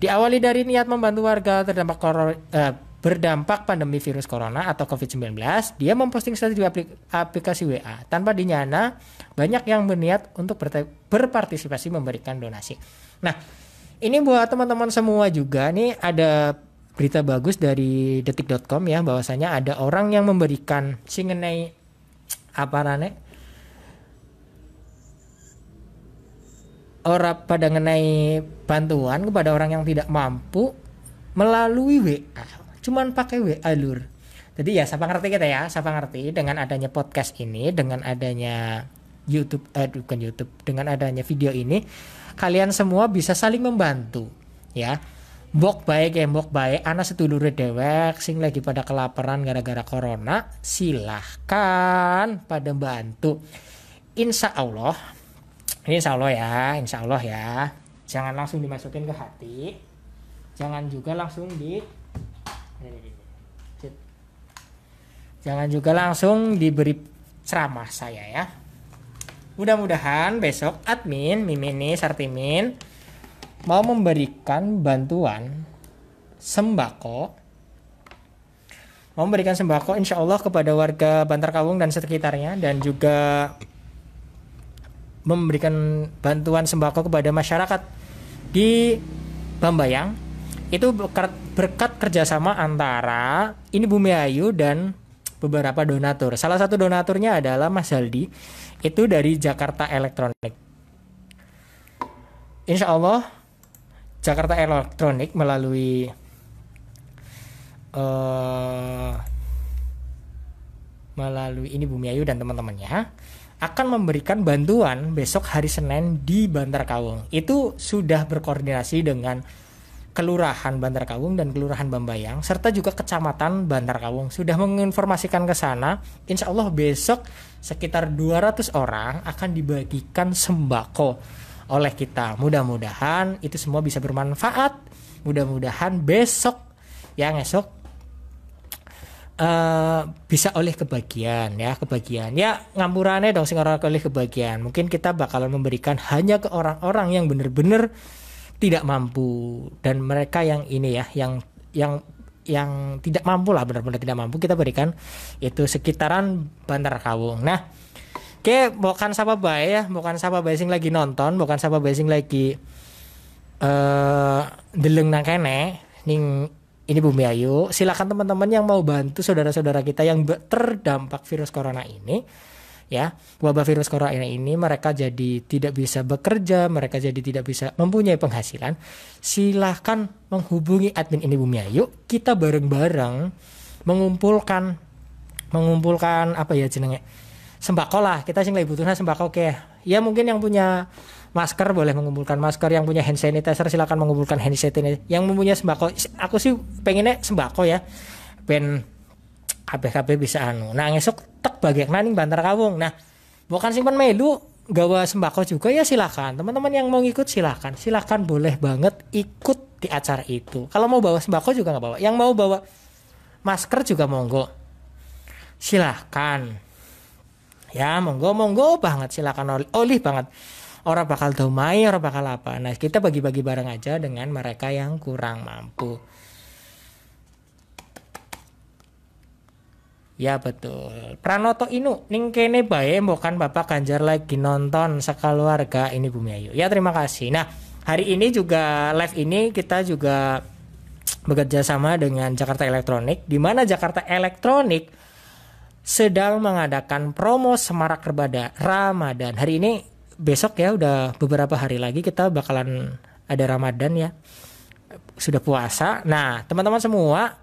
[SPEAKER 1] Diawali dari niat membantu warga terdampak koror, eh, berdampak pandemi virus corona atau COVID-19, dia memposting status di aplikasi WA. Tanpa dinyana, banyak yang berniat untuk berpartisipasi memberikan donasi. Nah, ini buat teman-teman semua juga nih ada berita bagus dari detik.com ya bahwasanya ada orang yang memberikan singenai apa namanya orang pada mengenai bantuan kepada orang yang tidak mampu melalui WA. Cuman pakai WA lur. Jadi ya siapa ngerti kita ya, siapa ngerti dengan adanya podcast ini, dengan adanya YouTube, eh, bukan YouTube, dengan adanya video ini, kalian semua bisa saling membantu, ya. Bok baik ya, bok baik. Anak setulur dewek, sing lagi pada kelaparan gara-gara corona, silahkan pada bantu. Insya Allah, ini insya Allah ya insya Allah ya jangan langsung dimasukin ke hati jangan juga langsung di jangan juga langsung diberi ceramah saya ya mudah-mudahan besok admin mimini sartimin mau memberikan bantuan sembako memberikan sembako insya Allah kepada warga Bantar Kawung dan sekitarnya dan juga memberikan bantuan sembako kepada masyarakat di Bambayang itu berkat, berkat kerjasama antara ini Bumi Ayu dan beberapa donatur. Salah satu donaturnya adalah Mas Haldi itu dari Jakarta Elektronik. Insya Allah Jakarta Elektronik melalui uh, melalui ini Bumi Ayu dan teman-temannya akan memberikan bantuan besok hari Senin di Bantar Kawung. Itu sudah berkoordinasi dengan Kelurahan Bantar Kawung dan Kelurahan Bambayang serta juga Kecamatan Bantar Kawung sudah menginformasikan ke sana. Insya Allah besok sekitar 200 orang akan dibagikan sembako oleh kita. Mudah-mudahan itu semua bisa bermanfaat. Mudah-mudahan besok yang esok Uh, bisa oleh kebagian ya kebagian ya ngamburane dong sing orang oleh kebagian mungkin kita bakalan memberikan hanya ke orang-orang yang benar-benar tidak mampu dan mereka yang ini ya yang yang yang tidak mampu lah benar-benar tidak mampu kita berikan itu sekitaran Bantar Kawung nah Oke, bukan sapa bae ya, bukan sapa bae lagi nonton, bukan sapa bae lagi eh uh, deleng nang kene ning ini Bumi Ayu. Silakan teman-teman yang mau bantu saudara-saudara kita yang terdampak virus corona ini ya wabah virus corona ini mereka jadi tidak bisa bekerja mereka jadi tidak bisa mempunyai penghasilan silakan menghubungi admin ini Bumi Ayu kita bareng-bareng mengumpulkan mengumpulkan apa ya jenenge sembako lah kita sih lagi butuhnya sembako oke ya mungkin yang punya masker boleh mengumpulkan masker yang punya hand sanitizer silakan mengumpulkan hand sanitizer yang mempunyai sembako aku sih pengennya sembako ya ben KBKB bisa anu nah esok tek bagian naning bantar kawung nah bukan simpan melu gawa sembako juga ya silahkan teman-teman yang mau ikut silahkan silahkan boleh banget ikut di acara itu kalau mau bawa sembako juga nggak bawa yang mau bawa masker juga monggo silahkan ya monggo monggo banget silakan oli oli banget orang bakal domai orang bakal apa nah kita bagi-bagi barang aja dengan mereka yang kurang mampu Ya betul. Pranoto Inu ning kene bae bukan Bapak Ganjar lagi nonton sekeluarga ini Bumi Ayu. Ya terima kasih. Nah, hari ini juga live ini kita juga bekerja sama dengan Jakarta Elektronik di mana Jakarta Elektronik sedang mengadakan promo Semarak Ramadan. Hari ini besok ya udah beberapa hari lagi kita bakalan ada Ramadan ya. Sudah puasa. Nah, teman-teman semua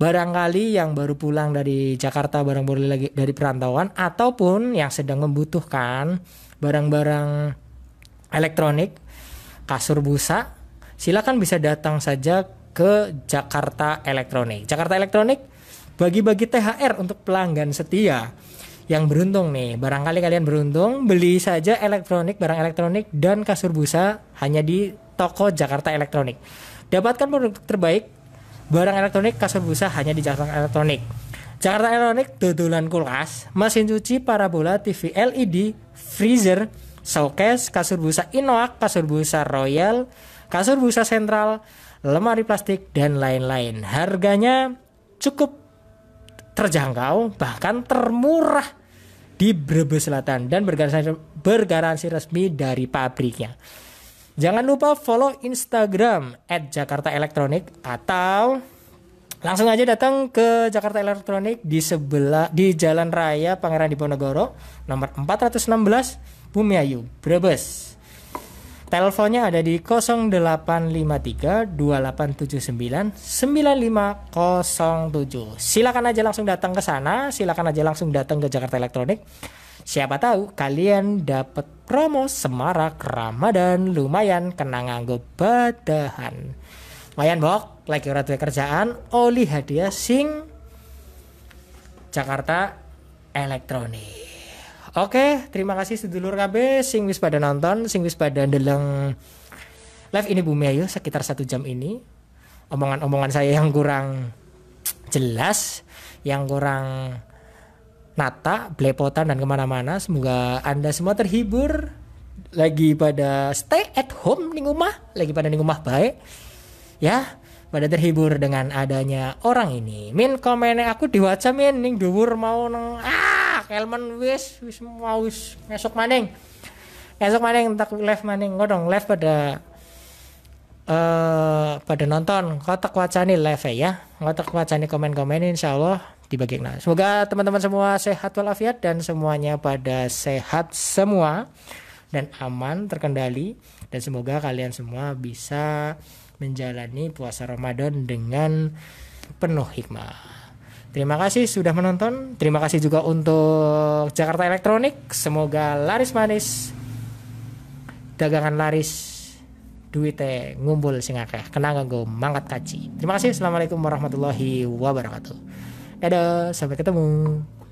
[SPEAKER 1] barangkali yang baru pulang dari Jakarta barangkali lagi dari perantauan ataupun yang sedang membutuhkan barang-barang elektronik kasur busa silakan bisa datang saja ke Jakarta Elektronik Jakarta Elektronik bagi-bagi THR untuk pelanggan setia yang beruntung nih barangkali kalian beruntung beli saja elektronik barang elektronik dan kasur busa hanya di toko Jakarta Elektronik dapatkan produk terbaik barang elektronik kasur busa hanya di Jakarta Elektronik Jakarta Elektronik dodolan kulkas mesin cuci parabola TV LED freezer showcase kasur busa Inoak kasur busa Royal kasur busa sentral lemari plastik dan lain-lain harganya cukup terjangkau bahkan termurah di Brebes Selatan dan bergaransi, bergaransi resmi dari pabriknya. Jangan lupa follow Instagram at Jakarta Elektronik atau langsung aja datang ke Jakarta Elektronik di sebelah di Jalan Raya Pangeran Diponegoro nomor 416 Bumiayu Brebes. Teleponnya ada di 0853 2879 9507. Silakan aja langsung datang ke sana, silakan aja langsung datang ke Jakarta Elektronik. Siapa tahu kalian dapat promo semarak Ramadan lumayan kena nganggo badahan. Mayan bok, lagi ora duwe kerjaan, oli hadiah sing Jakarta Elektronik. Oke, terima kasih sedulur KB sing wis pada nonton, sing wis pada ndeleng live ini Bumi Ayu sekitar satu jam ini. Omongan-omongan saya yang kurang jelas, yang kurang nata, belepotan dan kemana-mana. Semoga anda semua terhibur lagi pada stay at home nih rumah, lagi pada nih rumah baik. Ya, pada terhibur dengan adanya orang ini. Min komen aku di WhatsApp min ning dhuwur mau nang ah Kelman wis wis mau wis ngesok maning ngesok maning tak live maning godong live pada uh, pada nonton kotak wacani live ya kotak wacani komen-komen insya Allah dibagi nah semoga teman-teman semua sehat walafiat dan semuanya pada sehat semua dan aman terkendali dan semoga kalian semua bisa menjalani puasa Ramadan dengan penuh hikmah Terima kasih sudah menonton. Terima kasih juga untuk Jakarta Elektronik. Semoga laris manis. Dagangan laris. Duitnya ngumpul sing akeh. Kenang gue mangkat kaci. Terima kasih. Assalamualaikum warahmatullahi wabarakatuh. Dadah, sampai ketemu.